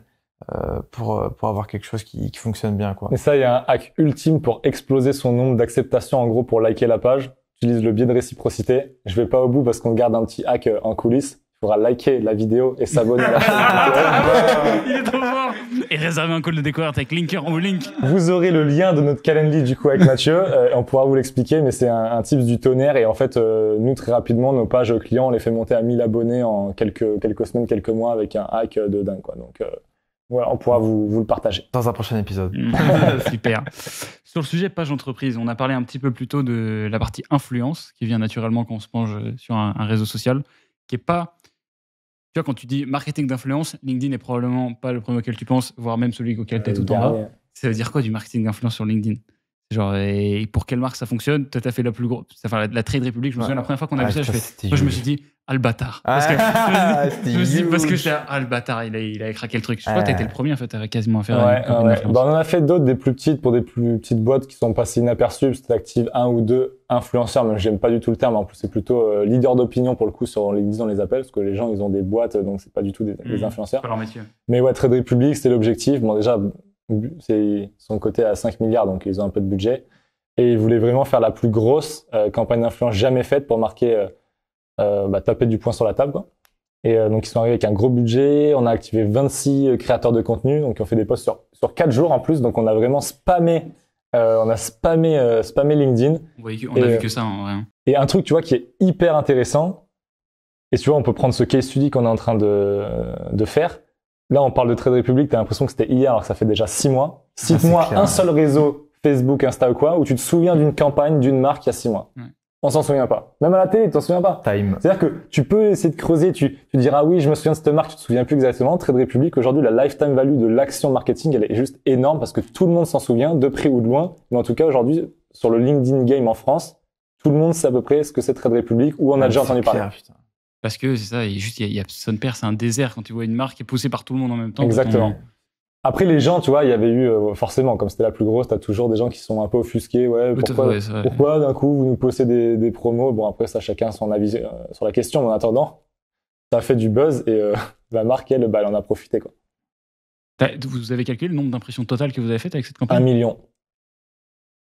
pour, pour avoir quelque chose qui, qui fonctionne bien. Quoi. Et ça, il y a un hack ultime pour exploser son nombre d'acceptations en gros pour liker la page. J'utilise le biais de réciprocité. Je vais pas au bout parce qu'on garde un petit hack en coulisses il faudra liker la vidéo et s'abonner à la (laughs) chaîne. Ah, il est trop fort Et réserver un call de découverte avec Linker ou Link. Vous aurez le lien de notre calendrier du coup avec Mathieu. (laughs) Euh, on pourra vous l'expliquer, mais c'est un, type tips du tonnerre. Et en fait, euh, nous, très rapidement, nos pages clients, on les fait monter à 1000 abonnés en quelques, quelques semaines, quelques mois avec un hack euh, de dingue. Quoi. Donc, on pourra vous, vous le partager. Dans un prochain épisode. Mm. (laughs) Super. Sur le sujet page entreprise, on a parlé un petit peu plus tôt de la partie influence qui vient naturellement quand on se penche sur un, un réseau social qui n'est pas tu vois, quand tu dis marketing d'influence, LinkedIn n'est probablement pas le premier auquel tu penses, voire même celui auquel tu es tout en bas. Euh, Ça veut dire quoi du marketing d'influence sur LinkedIn Genre, et pour quelle marque ça fonctionne Toi, t'as fait la plus grosse. Enfin, la, Trade Republic, je me souviens, la première fois qu'on a ah, vu ça, je, Moi, ah, (laughs) je me suis dit, ah le bâtard. Parce que, ah, je me ah le il a, il craqué le truc. Je crois que ah. t'as été le premier, en fait, t'avais quasiment faire. Bah, on en a fait d'autres, des plus petites, pour des plus petites boîtes qui sont passées inaperçues, c'était active un ou deux influenceurs, même j'aime pas du tout le terme, en plus, c'est plutôt euh, leader d'opinion, pour le coup, sur, on les appels, parce que les gens, ils ont des boîtes, donc c'est pas du tout des, mhm. influenceurs. Mais ouais, Trade Republic, c'était l'objectif. Bon, déjà, ils sont cotés à 5 milliards, donc ils ont un peu de budget. Et ils voulaient vraiment faire la plus grosse euh, campagne d'influence jamais faite pour marquer, euh, euh, bah, taper du poing sur la table. Et euh, donc ils sont arrivés avec un gros budget. On a activé 26 créateurs de contenu, donc ils ont fait des posts sur sur quatre jours en plus. Donc on a vraiment spammé, on a spammé, spammé LinkedIn. on et, a vu que ça en vrai. Hein. Et un truc, tu vois, qui est hyper intéressant. Et tu vois, on peut prendre ce case study qu'on est en train de, de faire Là, on parle de Trade Republic, t'as l'impression que c'était hier, alors que ça fait déjà six mois. Ah, Cite-moi un seul réseau, Facebook, Insta ou quoi, où tu te souviens d'une campagne, d'une marque il y a six mois. On s'en souvient pas. Même à la télé, tu t'en souviens pas. Time. C'est-à-dire que tu peux essayer de creuser, tu, tu diras oui, je me souviens de cette marque, tu te souviens plus exactement. Trade Republic, aujourd'hui, la lifetime value de l'action marketing, elle est juste énorme parce que tout le monde s'en souvient, de près ou de loin. Mais en tout cas, aujourd'hui, sur le LinkedIn Game en France, tout le monde sait à peu près ce que c'est Trade Republic ou on a déjà entendu parler. Parce que c'est ça, juste, il y a, Son c'est un désert quand tu vois une marque qui est poussée par tout le monde en même temps. Exactement. Après, les gens, tu vois, il y avait eu, euh, forcément, comme c'était la plus grosse, tu as toujours des gens qui sont un peu offusqués. Ouais, pourquoi, pourquoi d'un coup vous nous posez des, promos Bon, après, ça, chacun son avis euh, sur la question. Mais en attendant, ça a fait du buzz et euh, (laughs) la marque, elle, bah, elle en a profité. Quoi. Vous avez calculé le nombre d'impressions totales que vous avez faites avec cette campagne Un million.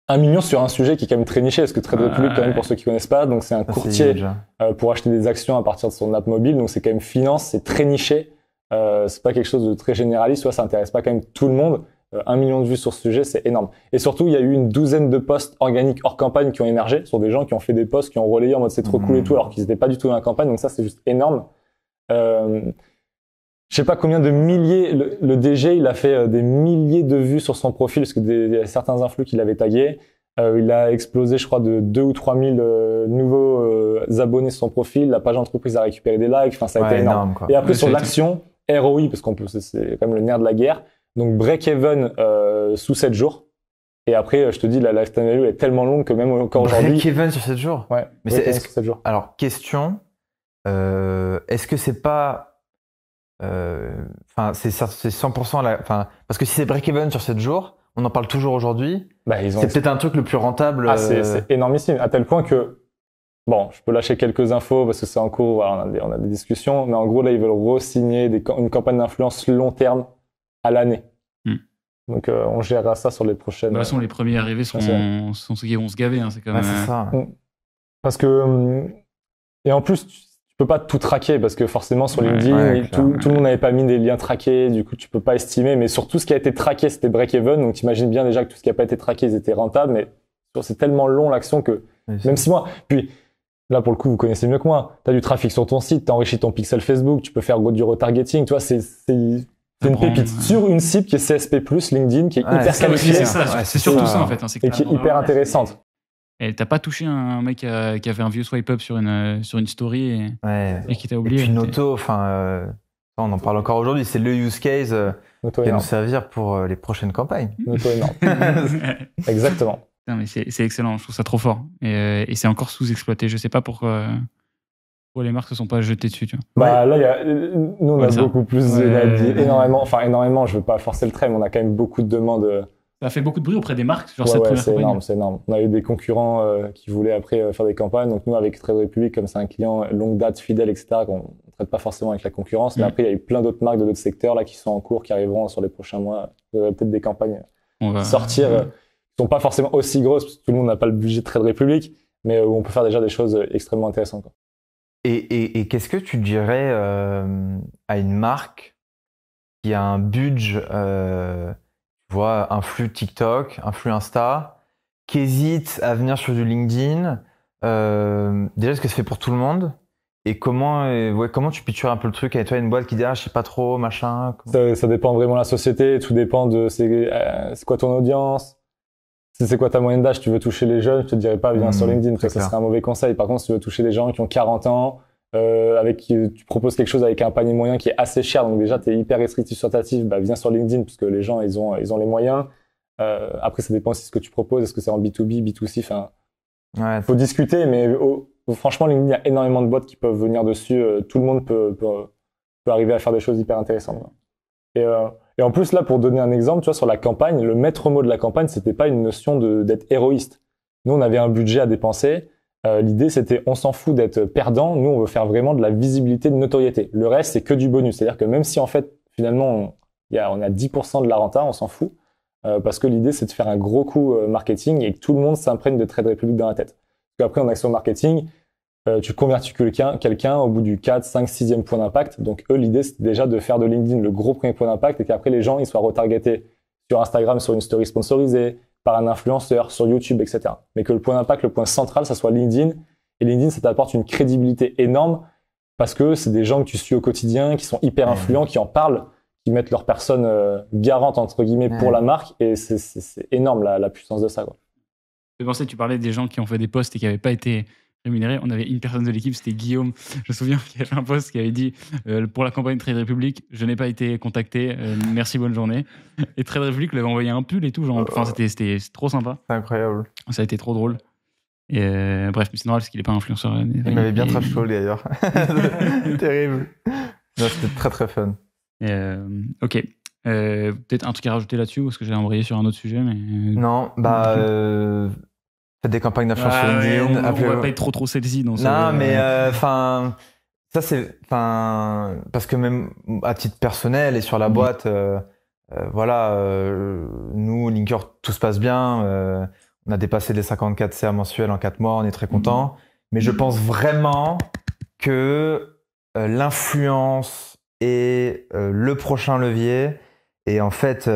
Un million sur un sujet qui est quand même très niché, parce que Trade Republic, quand même, pour ceux qui connaissent pas, donc c'est un courtier hein. euh, pour acheter des actions à partir de son app mobile, donc c'est quand même finance, c'est très niché, euh, c'est pas quelque chose de très généraliste, ça intéresse pas quand même tout le monde. Euh, un million de vues sur ce sujet, c'est énorme. Et surtout, il y a eu une douzaine de posts organiques hors campagne qui ont émergé, sur des gens qui ont fait des posts, qui ont relayé en mode c'est trop cool et mmh. tout, alors qu'ils n'étaient pas du tout dans la campagne, donc ça c'est juste énorme. Euh, je sais pas combien de milliers, le, le, DG, il a fait euh, des milliers de vues sur son profil, parce que des, a certains influx qu'il avait tagués. Euh, il a explosé, je crois, de 2 ou 3 000 euh, nouveaux abonnés sur son profil. La page d'entreprise a récupéré des likes. Enfin, ça a été énorme. et après, sur l'action, ROI, parce qu'on peut, c'est quand même le nerf de la guerre. Donc, break-even sous 7 jours. Et après, je te dis, la lifetime value est tellement longue que même encore aujourd'hui. Break-even sur 7 jours Ouais. Mais c'est, est-ce que, alors, question, est-ce que c'est pas euh, enfin, c'est 100% la. Enfin, parce que si c'est break-even sur 7 jours, on en parle toujours aujourd'hui. Bah, c'est peut-être un truc le plus rentable. Ah, c'est euh, énormissime, à tel point que Bon, je peux lâcher quelques infos parce que c'est en cours, on a, des, discussions, mais en gros, là, ils veulent re-signer une campagne d'influence long terme à l'année. Hmm. Donc, euh, on gérera ça sur les prochaines. De toute façon, les premiers arrivés sont, ceux qui vont se gaver, hein, c'est quand même. Ah, ça. Hmm. Parce que. Hmm, et en plus, tu peux pas tout traquer parce que forcément sur LinkedIn, tout, tout, le monde n'avait pas mis des liens traqués, du coup tu peux pas estimer. Mais tout ce qui a été traqué, c'était break-even. Donc t'imagines bien déjà que tout ce qui a pas été traqué, ils étaient rentables. Mais c'est tellement long l'action que même si moi, puis là pour le coup vous connaissez mieux que moi, tu as du trafic sur ton site, t'as enrichi ton pixel Facebook, tu peux faire du retargeting, tu vois, c'est une pépite sur une cible qui est CSP+, LinkedIn, qui est hyper qualifiée. C'est surtout ça, en fait. Hein, et qui est hyper intéressante. Elle t'as pas touché un mec euh, qui, a, fait avait un vieux swipe up sur une, euh, sur une story et, qui t'a oublié. une auto. enfin, euh, on en parle encore aujourd'hui, c'est le use case qui va nous servir pour les prochaines campagnes. (laughs) (laughs) Exactement. mais c'est, excellent, je trouve ça trop fort. Et, c'est encore sous-exploité. Je sais pas pourquoi. les marques ne sont pas jetées dessus, Bah là, y a, nous on a beaucoup plus, énormément, enfin énormément, je veux pas forcer le trait, mais on a quand même beaucoup de demandes ça fait beaucoup de bruit auprès des marques, genre cette ouais, c'est énorme, c'est énorme. On a eu des concurrents euh, qui voulaient après euh, faire des campagnes. Donc nous, avec Trade Republic, comme c'est un client longue date, fidèle, etc., qu'on ne traite pas forcément avec la concurrence. Mais mm. après, il y a eu plein d'autres marques de d'autres secteurs là qui sont en cours, qui arriveront sur les prochains mois. peut-être des campagnes euh, sortir, qui ne sont pas forcément aussi grosses, parce que tout le monde n'a pas le budget de Trade Republic, mais où on peut faire déjà des choses extrêmement intéressantes. et qu'est-ce que tu dirais à une marque qui a un budget vois un flux TikTok, un flux Insta, qui hésite à venir sur du LinkedIn. Euh, déjà, ce que ça fait pour tout le monde et comment, euh, comment tu pitches un peu le truc avec toi une boîte qui dit ah je sais pas trop machin. Ça, dépend vraiment de la société, tout dépend de c'est euh, quoi ton audience, c'est quoi ta moyenne d'âge. Tu veux toucher les jeunes, je te dirais pas viens hmm, sur LinkedIn, parce que ça serait un mauvais conseil. Par contre, si tu veux toucher les gens qui ont 40 ans, euh, avec euh, tu proposes quelque chose avec un panier moyen qui est assez cher, donc déjà tu es hyper restrictif sur ta bah, viens sur LinkedIn parce que les gens ils ont ils ont les moyens. Euh, après ça dépend aussi de ce que tu proposes, est-ce que c'est en B2B, B2C, enfin faut discuter, mais franchement LinkedIn il y a énormément de boîtes qui peuvent venir dessus, euh, tout le monde peut, peut, arriver à faire des choses hyper intéressantes. Et, euh, et en plus là pour donner un exemple, tu vois sur la campagne, le maître mot de la campagne c'était pas une notion d'être héroïste. Nous on avait un budget à dépenser euh, l'idée, c'était on s'en fout d'être perdant, nous, on veut faire vraiment de la visibilité, de notoriété. Le reste, c'est que du bonus. C'est-à-dire que même si, en fait, finalement, on, a, 10% de la renta, on s'en fout, euh, parce que l'idée, c'est de faire un gros coup euh, marketing et que tout le monde s'imprègne de Trade Republic dans la tête. Parce qu'après, en action marketing, tu convertis quelqu'un au bout du 4, 5, 6e point d'impact. Donc, eux, l'idée, c'est déjà de faire de LinkedIn le gros premier point d'impact et qu'après, les gens, ils soient retargetés sur Instagram, sur une story sponsorisée, par un influenceur, sur YouTube, etc. Mais que le point d'impact, le point central, ça soit LinkedIn. Et LinkedIn, ça t'apporte une crédibilité énorme parce que c'est des gens que tu suis au quotidien, qui sont hyper influents, qui en parlent, qui mettent leur personne euh, garante, entre guillemets, pour la marque. Et c'est énorme la, puissance de ça. Je Pensais, tu parlais des gens qui ont fait des posts et qui n'avaient pas été on avait une personne de l'équipe, c'était Guillaume. Je me souviens qu'il y avait un poste qui avait dit euh, pour la campagne Trade Republic, je n'ai pas été contacté. Euh, merci, bonne journée. Et Trade Republic lui avait envoyé un pull et tout. Genre, enfin, c'était trop sympa. C'est incroyable. Ça a été trop drôle. Et euh, bref, c'est normal parce qu'il n'est pas influenceur. Il m'avait bien et... d'ailleurs. (laughs) Terrible. C'était très très fun. ok. Peut-être un truc à rajouter là-dessus parce que j'ai embrayé sur un autre sujet. Mais... Non, bah des campagnes d'influence ah on, ne va pas être trop trop celle-ci dans ce. Non, mais euh, enfin. Ça, c'est. Enfin. Parce que même à titre personnel et sur la mm. boîte, euh, euh, voilà, nous, Linker, tout se passe bien. on a dépassé les 54 CA mensuels en 4 mois, on est très mm. content. Mais je pense vraiment que l'influence est le prochain levier. Et en fait,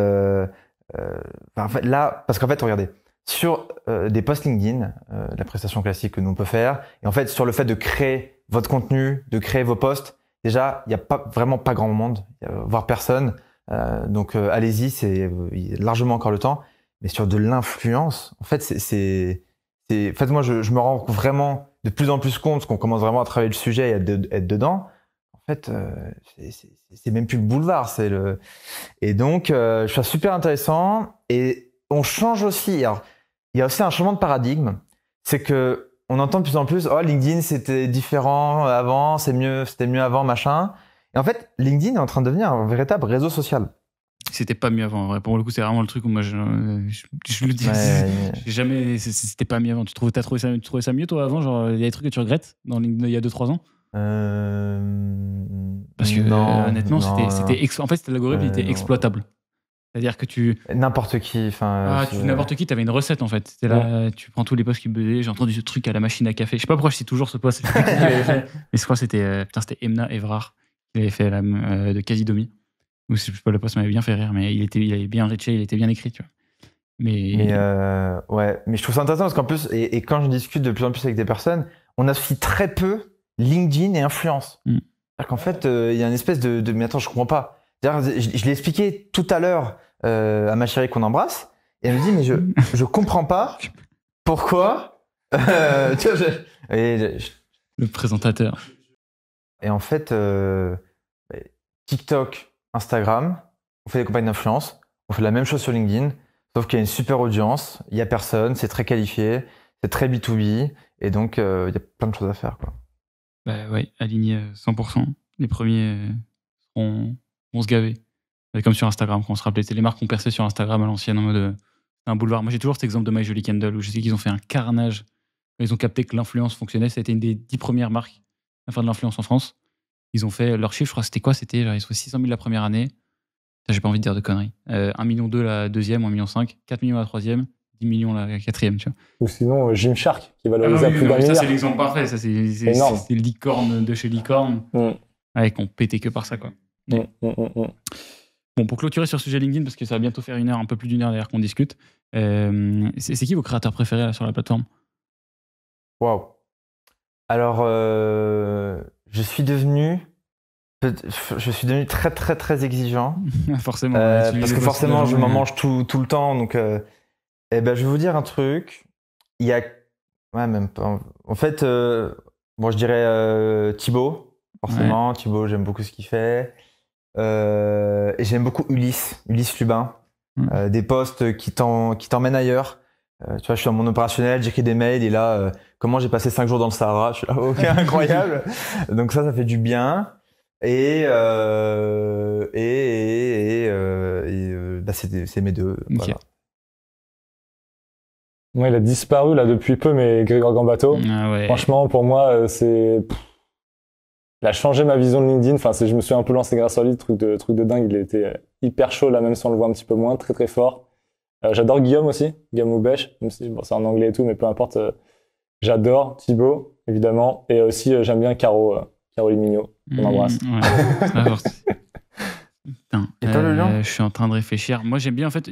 en fait là, parce qu'en fait, regardez, sur euh, des posts LinkedIn, euh, la prestation classique que nous on peut faire, et en fait sur le fait de créer votre contenu, de créer vos posts. Déjà, il n'y a pas vraiment pas grand monde, voire personne. Euh, donc allez-y, c'est largement encore le temps. Mais sur de l'influence, en fait, c'est, en fait moi je, je, me rends vraiment de plus en plus compte qu'on commence vraiment à travailler le sujet et à être, dedans. En fait, c'est, même plus le boulevard, c'est le. Et donc, je trouve super intéressant et on change aussi il y a aussi un changement de paradigme. C'est que on entend de plus en plus, oh LinkedIn c'était différent avant, c'est mieux, c'était mieux avant, machin. Et en fait, LinkedIn est en train de devenir un véritable réseau social. C'était pas mieux avant. pour le coup, c'est vraiment le truc où moi je, le dis. (laughs) jamais, c'était pas mieux avant. Tu as trouvé ça, trouvais ça mieux toi avant Genre, il y a des trucs que tu regrettes dans il y a 2-3 ans euh, Parce que honnêtement, c'était, en fait, l'algorithme était exploitable. C'est-à-dire que tu. N'importe qui. Enfin, ah, tu, n'importe qui, t'avais une recette en fait. C'était Là, tu prends tous les posts qui buzzaient, J'ai entendu ce truc à la machine à café. Je sais pas pourquoi je sais toujours ce poste. (laughs) mais je crois que c'était, euh, c'était Emna Evrard qui avait fait la, euh, de Casidomi. Ou je sais pas, le poste m'avait bien fait rire, mais il était, il avait bien riché, il était bien écrit, tu vois. Mais, euh, ouais, mais je trouve ça intéressant parce qu'en plus, et, quand je discute de plus en plus avec des personnes, on associe très peu LinkedIn et influence. Mm. C'est-à-dire qu'en fait, il y a une espèce de, mais attends, je comprends pas. Je, je l'ai expliqué tout à l'heure euh, à ma chérie qu'on embrasse. Et elle me dit, mais je, je comprends pas pourquoi. Euh, le présentateur. Et en fait, euh, TikTok, Instagram, on fait des campagnes d'influence, on fait la même chose sur LinkedIn, sauf qu'il y a une super audience, il y a personne, c'est très qualifié, c'est très B2B, et donc il y a plein de choses à faire. Quoi. Bah ouais, aligné 100%, les premiers vont, vont se gaver comme sur Instagram, quand on se rappelait, les marques ont percé sur Instagram à l'ancienne en mode euh, un boulevard. Moi, j'ai toujours cet exemple de My Jolly Candle où je sais qu'ils ont fait un carnage. Ils ont capté que l'influence fonctionnait. Ça a été une des dix premières marques à faire de l'influence en France. Ils ont fait leur chiffre, c'était quoi C'était genre, ils sont 600 000 la première année. Ça, J'ai pas envie de dire de conneries. Euh, 1 million 2 la deuxième, 1 million 5, 4 millions la troisième, 10 millions la quatrième, tu vois. Ou sinon, euh, Jim Shark, qui ah valorise ah plus d'un Ça, c'est l'exemple parfait. Ça, c'est, c'est, c'est, licorne de chez licorne. Ouais. Mm. Ouais, qu'on pétait que par ça, quoi. Mm, mm, Bon, pour clôturer sur le sujet LinkedIn, parce que ça va bientôt faire une heure, un peu plus d'une heure d'ailleurs qu'on discute, euh, c'est qui vos créateurs préférés sur la plateforme Waouh Alors, euh, je suis devenu. Je suis devenu très très très exigeant. (laughs) forcément. Euh, parce que forcément, je m'en mange tout, le temps. Donc, eh ben, je vais vous dire un truc. Il y a. même pas. En fait, je dirais Thibaut. Forcément, Thibaut, j'aime beaucoup ce qu'il fait. Euh, et j'aime beaucoup Ulysse, Ulysse Lubin. Mm. Euh, des postes qui t'emmènent ailleurs. Euh, tu vois, je suis dans mon opérationnel, j'écris des mails et là, euh, comment j'ai passé cinq jours dans le Sahara Je suis là, ok, (laughs) incroyable. Donc ça, ça fait du bien. Et euh, et, et, et, bah, c'est mes deux. Voilà. il a disparu là depuis peu, mais Grégor Gambato. Ah ouais. Franchement, pour moi, c'est il a changé ma vision de LinkedIn. Enfin, je me suis un peu lancé grâce à lit, truc de, truc de dingue. Il était euh, hyper chaud là, même si on le voit un petit peu moins, très très fort. Euh, j'adore Guillaume aussi, Guillaume Besh, même si c'est en anglais et tout, mais peu importe. Euh, j'adore Thibaut, évidemment. Et aussi, j'aime bien Caro, Caro On mmh, embrasse. (laughs) et toi, Je suis en train de réfléchir. Moi, j'aime bien, en fait,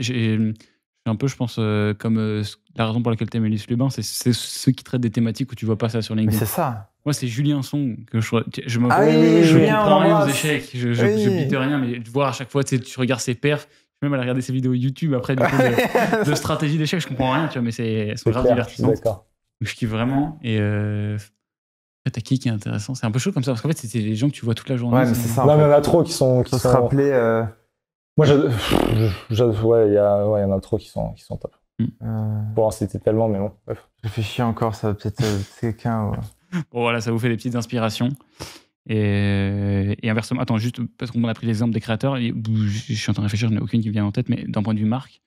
un peu, je pense, euh, comme euh, la raison pour laquelle es Ulysse Lubin, c'est ceux qui traitent des thématiques où tu vois pas ça sur LinkedIn. C'est ça. Moi, c'est Julien Song que je je me je ah comprends rien aux échecs, je je, oui. de rien, mais de voir à chaque fois, tu, regardes ses perfs, même à regarder ses vidéos YouTube après de, stratégie d'échecs je comprends rien, tu vois, mais c'est elles sont divertissantes. D'accord. Je kiffe vraiment et euh, T'as qui qui est intéressant C'est un peu chaud comme ça, parce qu'en fait, c'est les gens que tu vois toute la journée. Ouais, mais c'est ça. Là, a trop qui sont. Qui se rappeler. Moi, je, ouais, il y, ouais, y en a trop qui sont, qui sont top. Bon, hmm. euh. c'était tellement, mais bon. fait Réfléchis encore, ça va peut-être euh, (laughs) quelqu'un. bon, voilà, ça vous fait des petites inspirations. Et, inversement, attends, juste parce qu'on a pris l'exemple des créateurs, et, je, suis en train de réfléchir, je n'ai aucune qui vient en tête, mais d'un point de vue marque,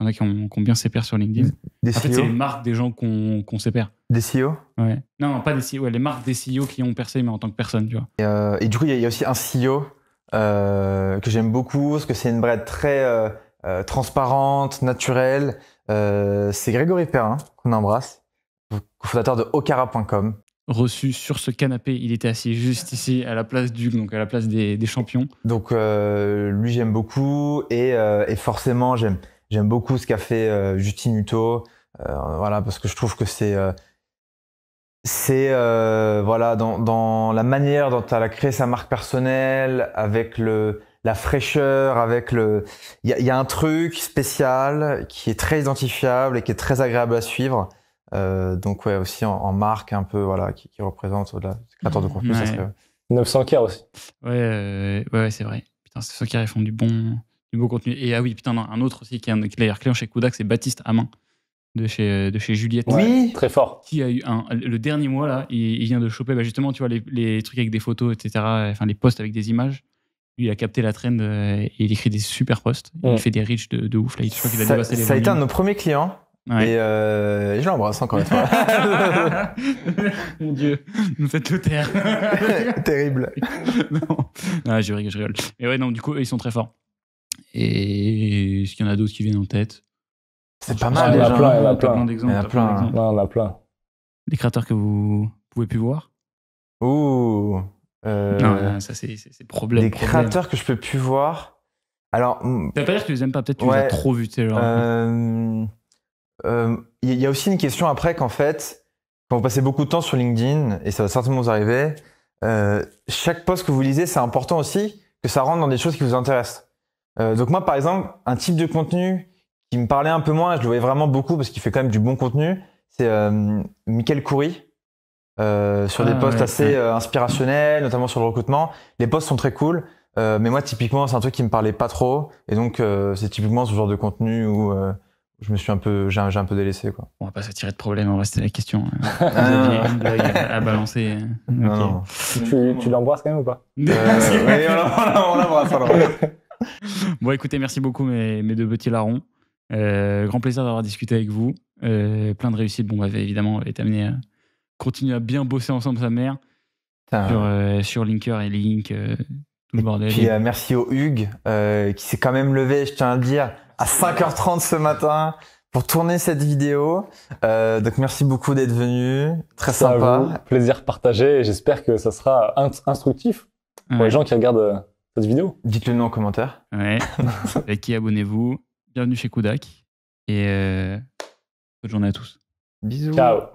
il y en a qui ont, qui ont bien sur LinkedIn. Des en fait, e c'est les marques des gens qu'on qu sépare. Des CEO ouais. non, pas des CEO, les marques des CEO qui ont percé, mais en tant que personne, tu vois. Et, euh, du coup, il y, a aussi un CEO euh, que j'aime beaucoup, parce que c'est une brette très euh, euh, transparente, naturelle. c'est Grégory Perrin qu'on embrasse, fondateur de Okara.com. Reçu sur ce canapé, il était assis juste ici à la place du, donc à la place des, champions. Donc lui j'aime beaucoup et, forcément j'aime j'aime beaucoup ce qu'a fait Justin Uto voilà, parce que je trouve que c'est c'est euh, voilà dans, dans, la manière dont elle a créé sa marque personnelle avec le la fraîcheur avec le il y a, y a, un truc spécial qui est très identifiable et qui est très agréable à suivre euh, donc ouais aussi en, marque un peu voilà qui, qui représente au-delà créateur de contenu serait 900K aussi ouais ouais, c'est vrai putain 900K ils font du bon du bon contenu et ah oui putain un autre aussi qui est un player chez Kodak c'est Baptiste Amin de chez, euh, de chez Juliette. Euh, très fort. Qui a eu un, le dernier mois, là, il, vient de choper bah, justement, tu vois, les, les, trucs avec des photos, etc., euh, enfin, les posts avec des images. Lui, il a capté la trend et il écrit des super posts. Il mm. fait des riches de, ouf. Là. qu'il a ça, Ça a été un de nos premiers clients. Et je l'embrasse encore une fois. (laughs) Mon Dieu, me faites tout taire. (laughs) Terrible. (laughs) non. je je rigole. Mais ouais, non, du coup, ils sont très forts. Et est-ce qu'il y en a d'autres qui viennent en tête c'est pas mal. Il y a plein, il y a plein. Il y a plein. Les créateurs que vous pouvez plus voir Ouh euh, ça c'est problème. Des créateurs que je peux plus voir. Alors. Hmm, ça pas dire que tu les aimes pas, peut-être que tu les as trop vus, tu genre. Euh, hmm, euh, il y a aussi une question après qu'en fait, quand vous passez beaucoup de temps sur LinkedIn, et ça va certainement vous arriver, chaque post que vous lisez, c'est important aussi que ça rentre dans des choses qui vous intéressent. donc moi, par exemple, un type de contenu me parlait un peu moins, je le voyais vraiment beaucoup parce qu'il fait quand même du bon contenu, c'est euh, Michael Coury. Euh, sur des ah, posts assez euh, inspirationnels, notamment sur le recrutement. Les posts sont très cool, mais moi typiquement c'est un truc qui me parlait pas trop, et donc c'est typiquement ce genre de contenu où je me suis un peu, j'ai un, peu délaissé quoi. On va pas se tirer de problème, on va rester à la question. Hein. (laughs) Ah, à, balancer. Hein. Tu, l'embrasses quand même ou pas (laughs) on l'embrasse. Bon écoutez, merci beaucoup mes, mes deux petits larrons. Euh, grand plaisir d'avoir discuté avec vous. Euh, plein de réussite Bon, va bah, évidemment, est amené à continuer à bien bosser ensemble, sa mère, euh, sur, Linker et Link, tout puis, merci au Hugues, qui s'est quand même levé, je tiens à le dire, à 5h30 ce matin pour tourner cette vidéo. donc merci beaucoup d'être venu, très sympa. Plaisir partagé j'espère que ça sera instructif pour les gens qui regardent cette vidéo. Dites-le nous en commentaire. Ouais. (laughs) et qui abonnez-vous Bienvenue chez Koudak et euh, bonne journée à tous. Bisous. Ciao.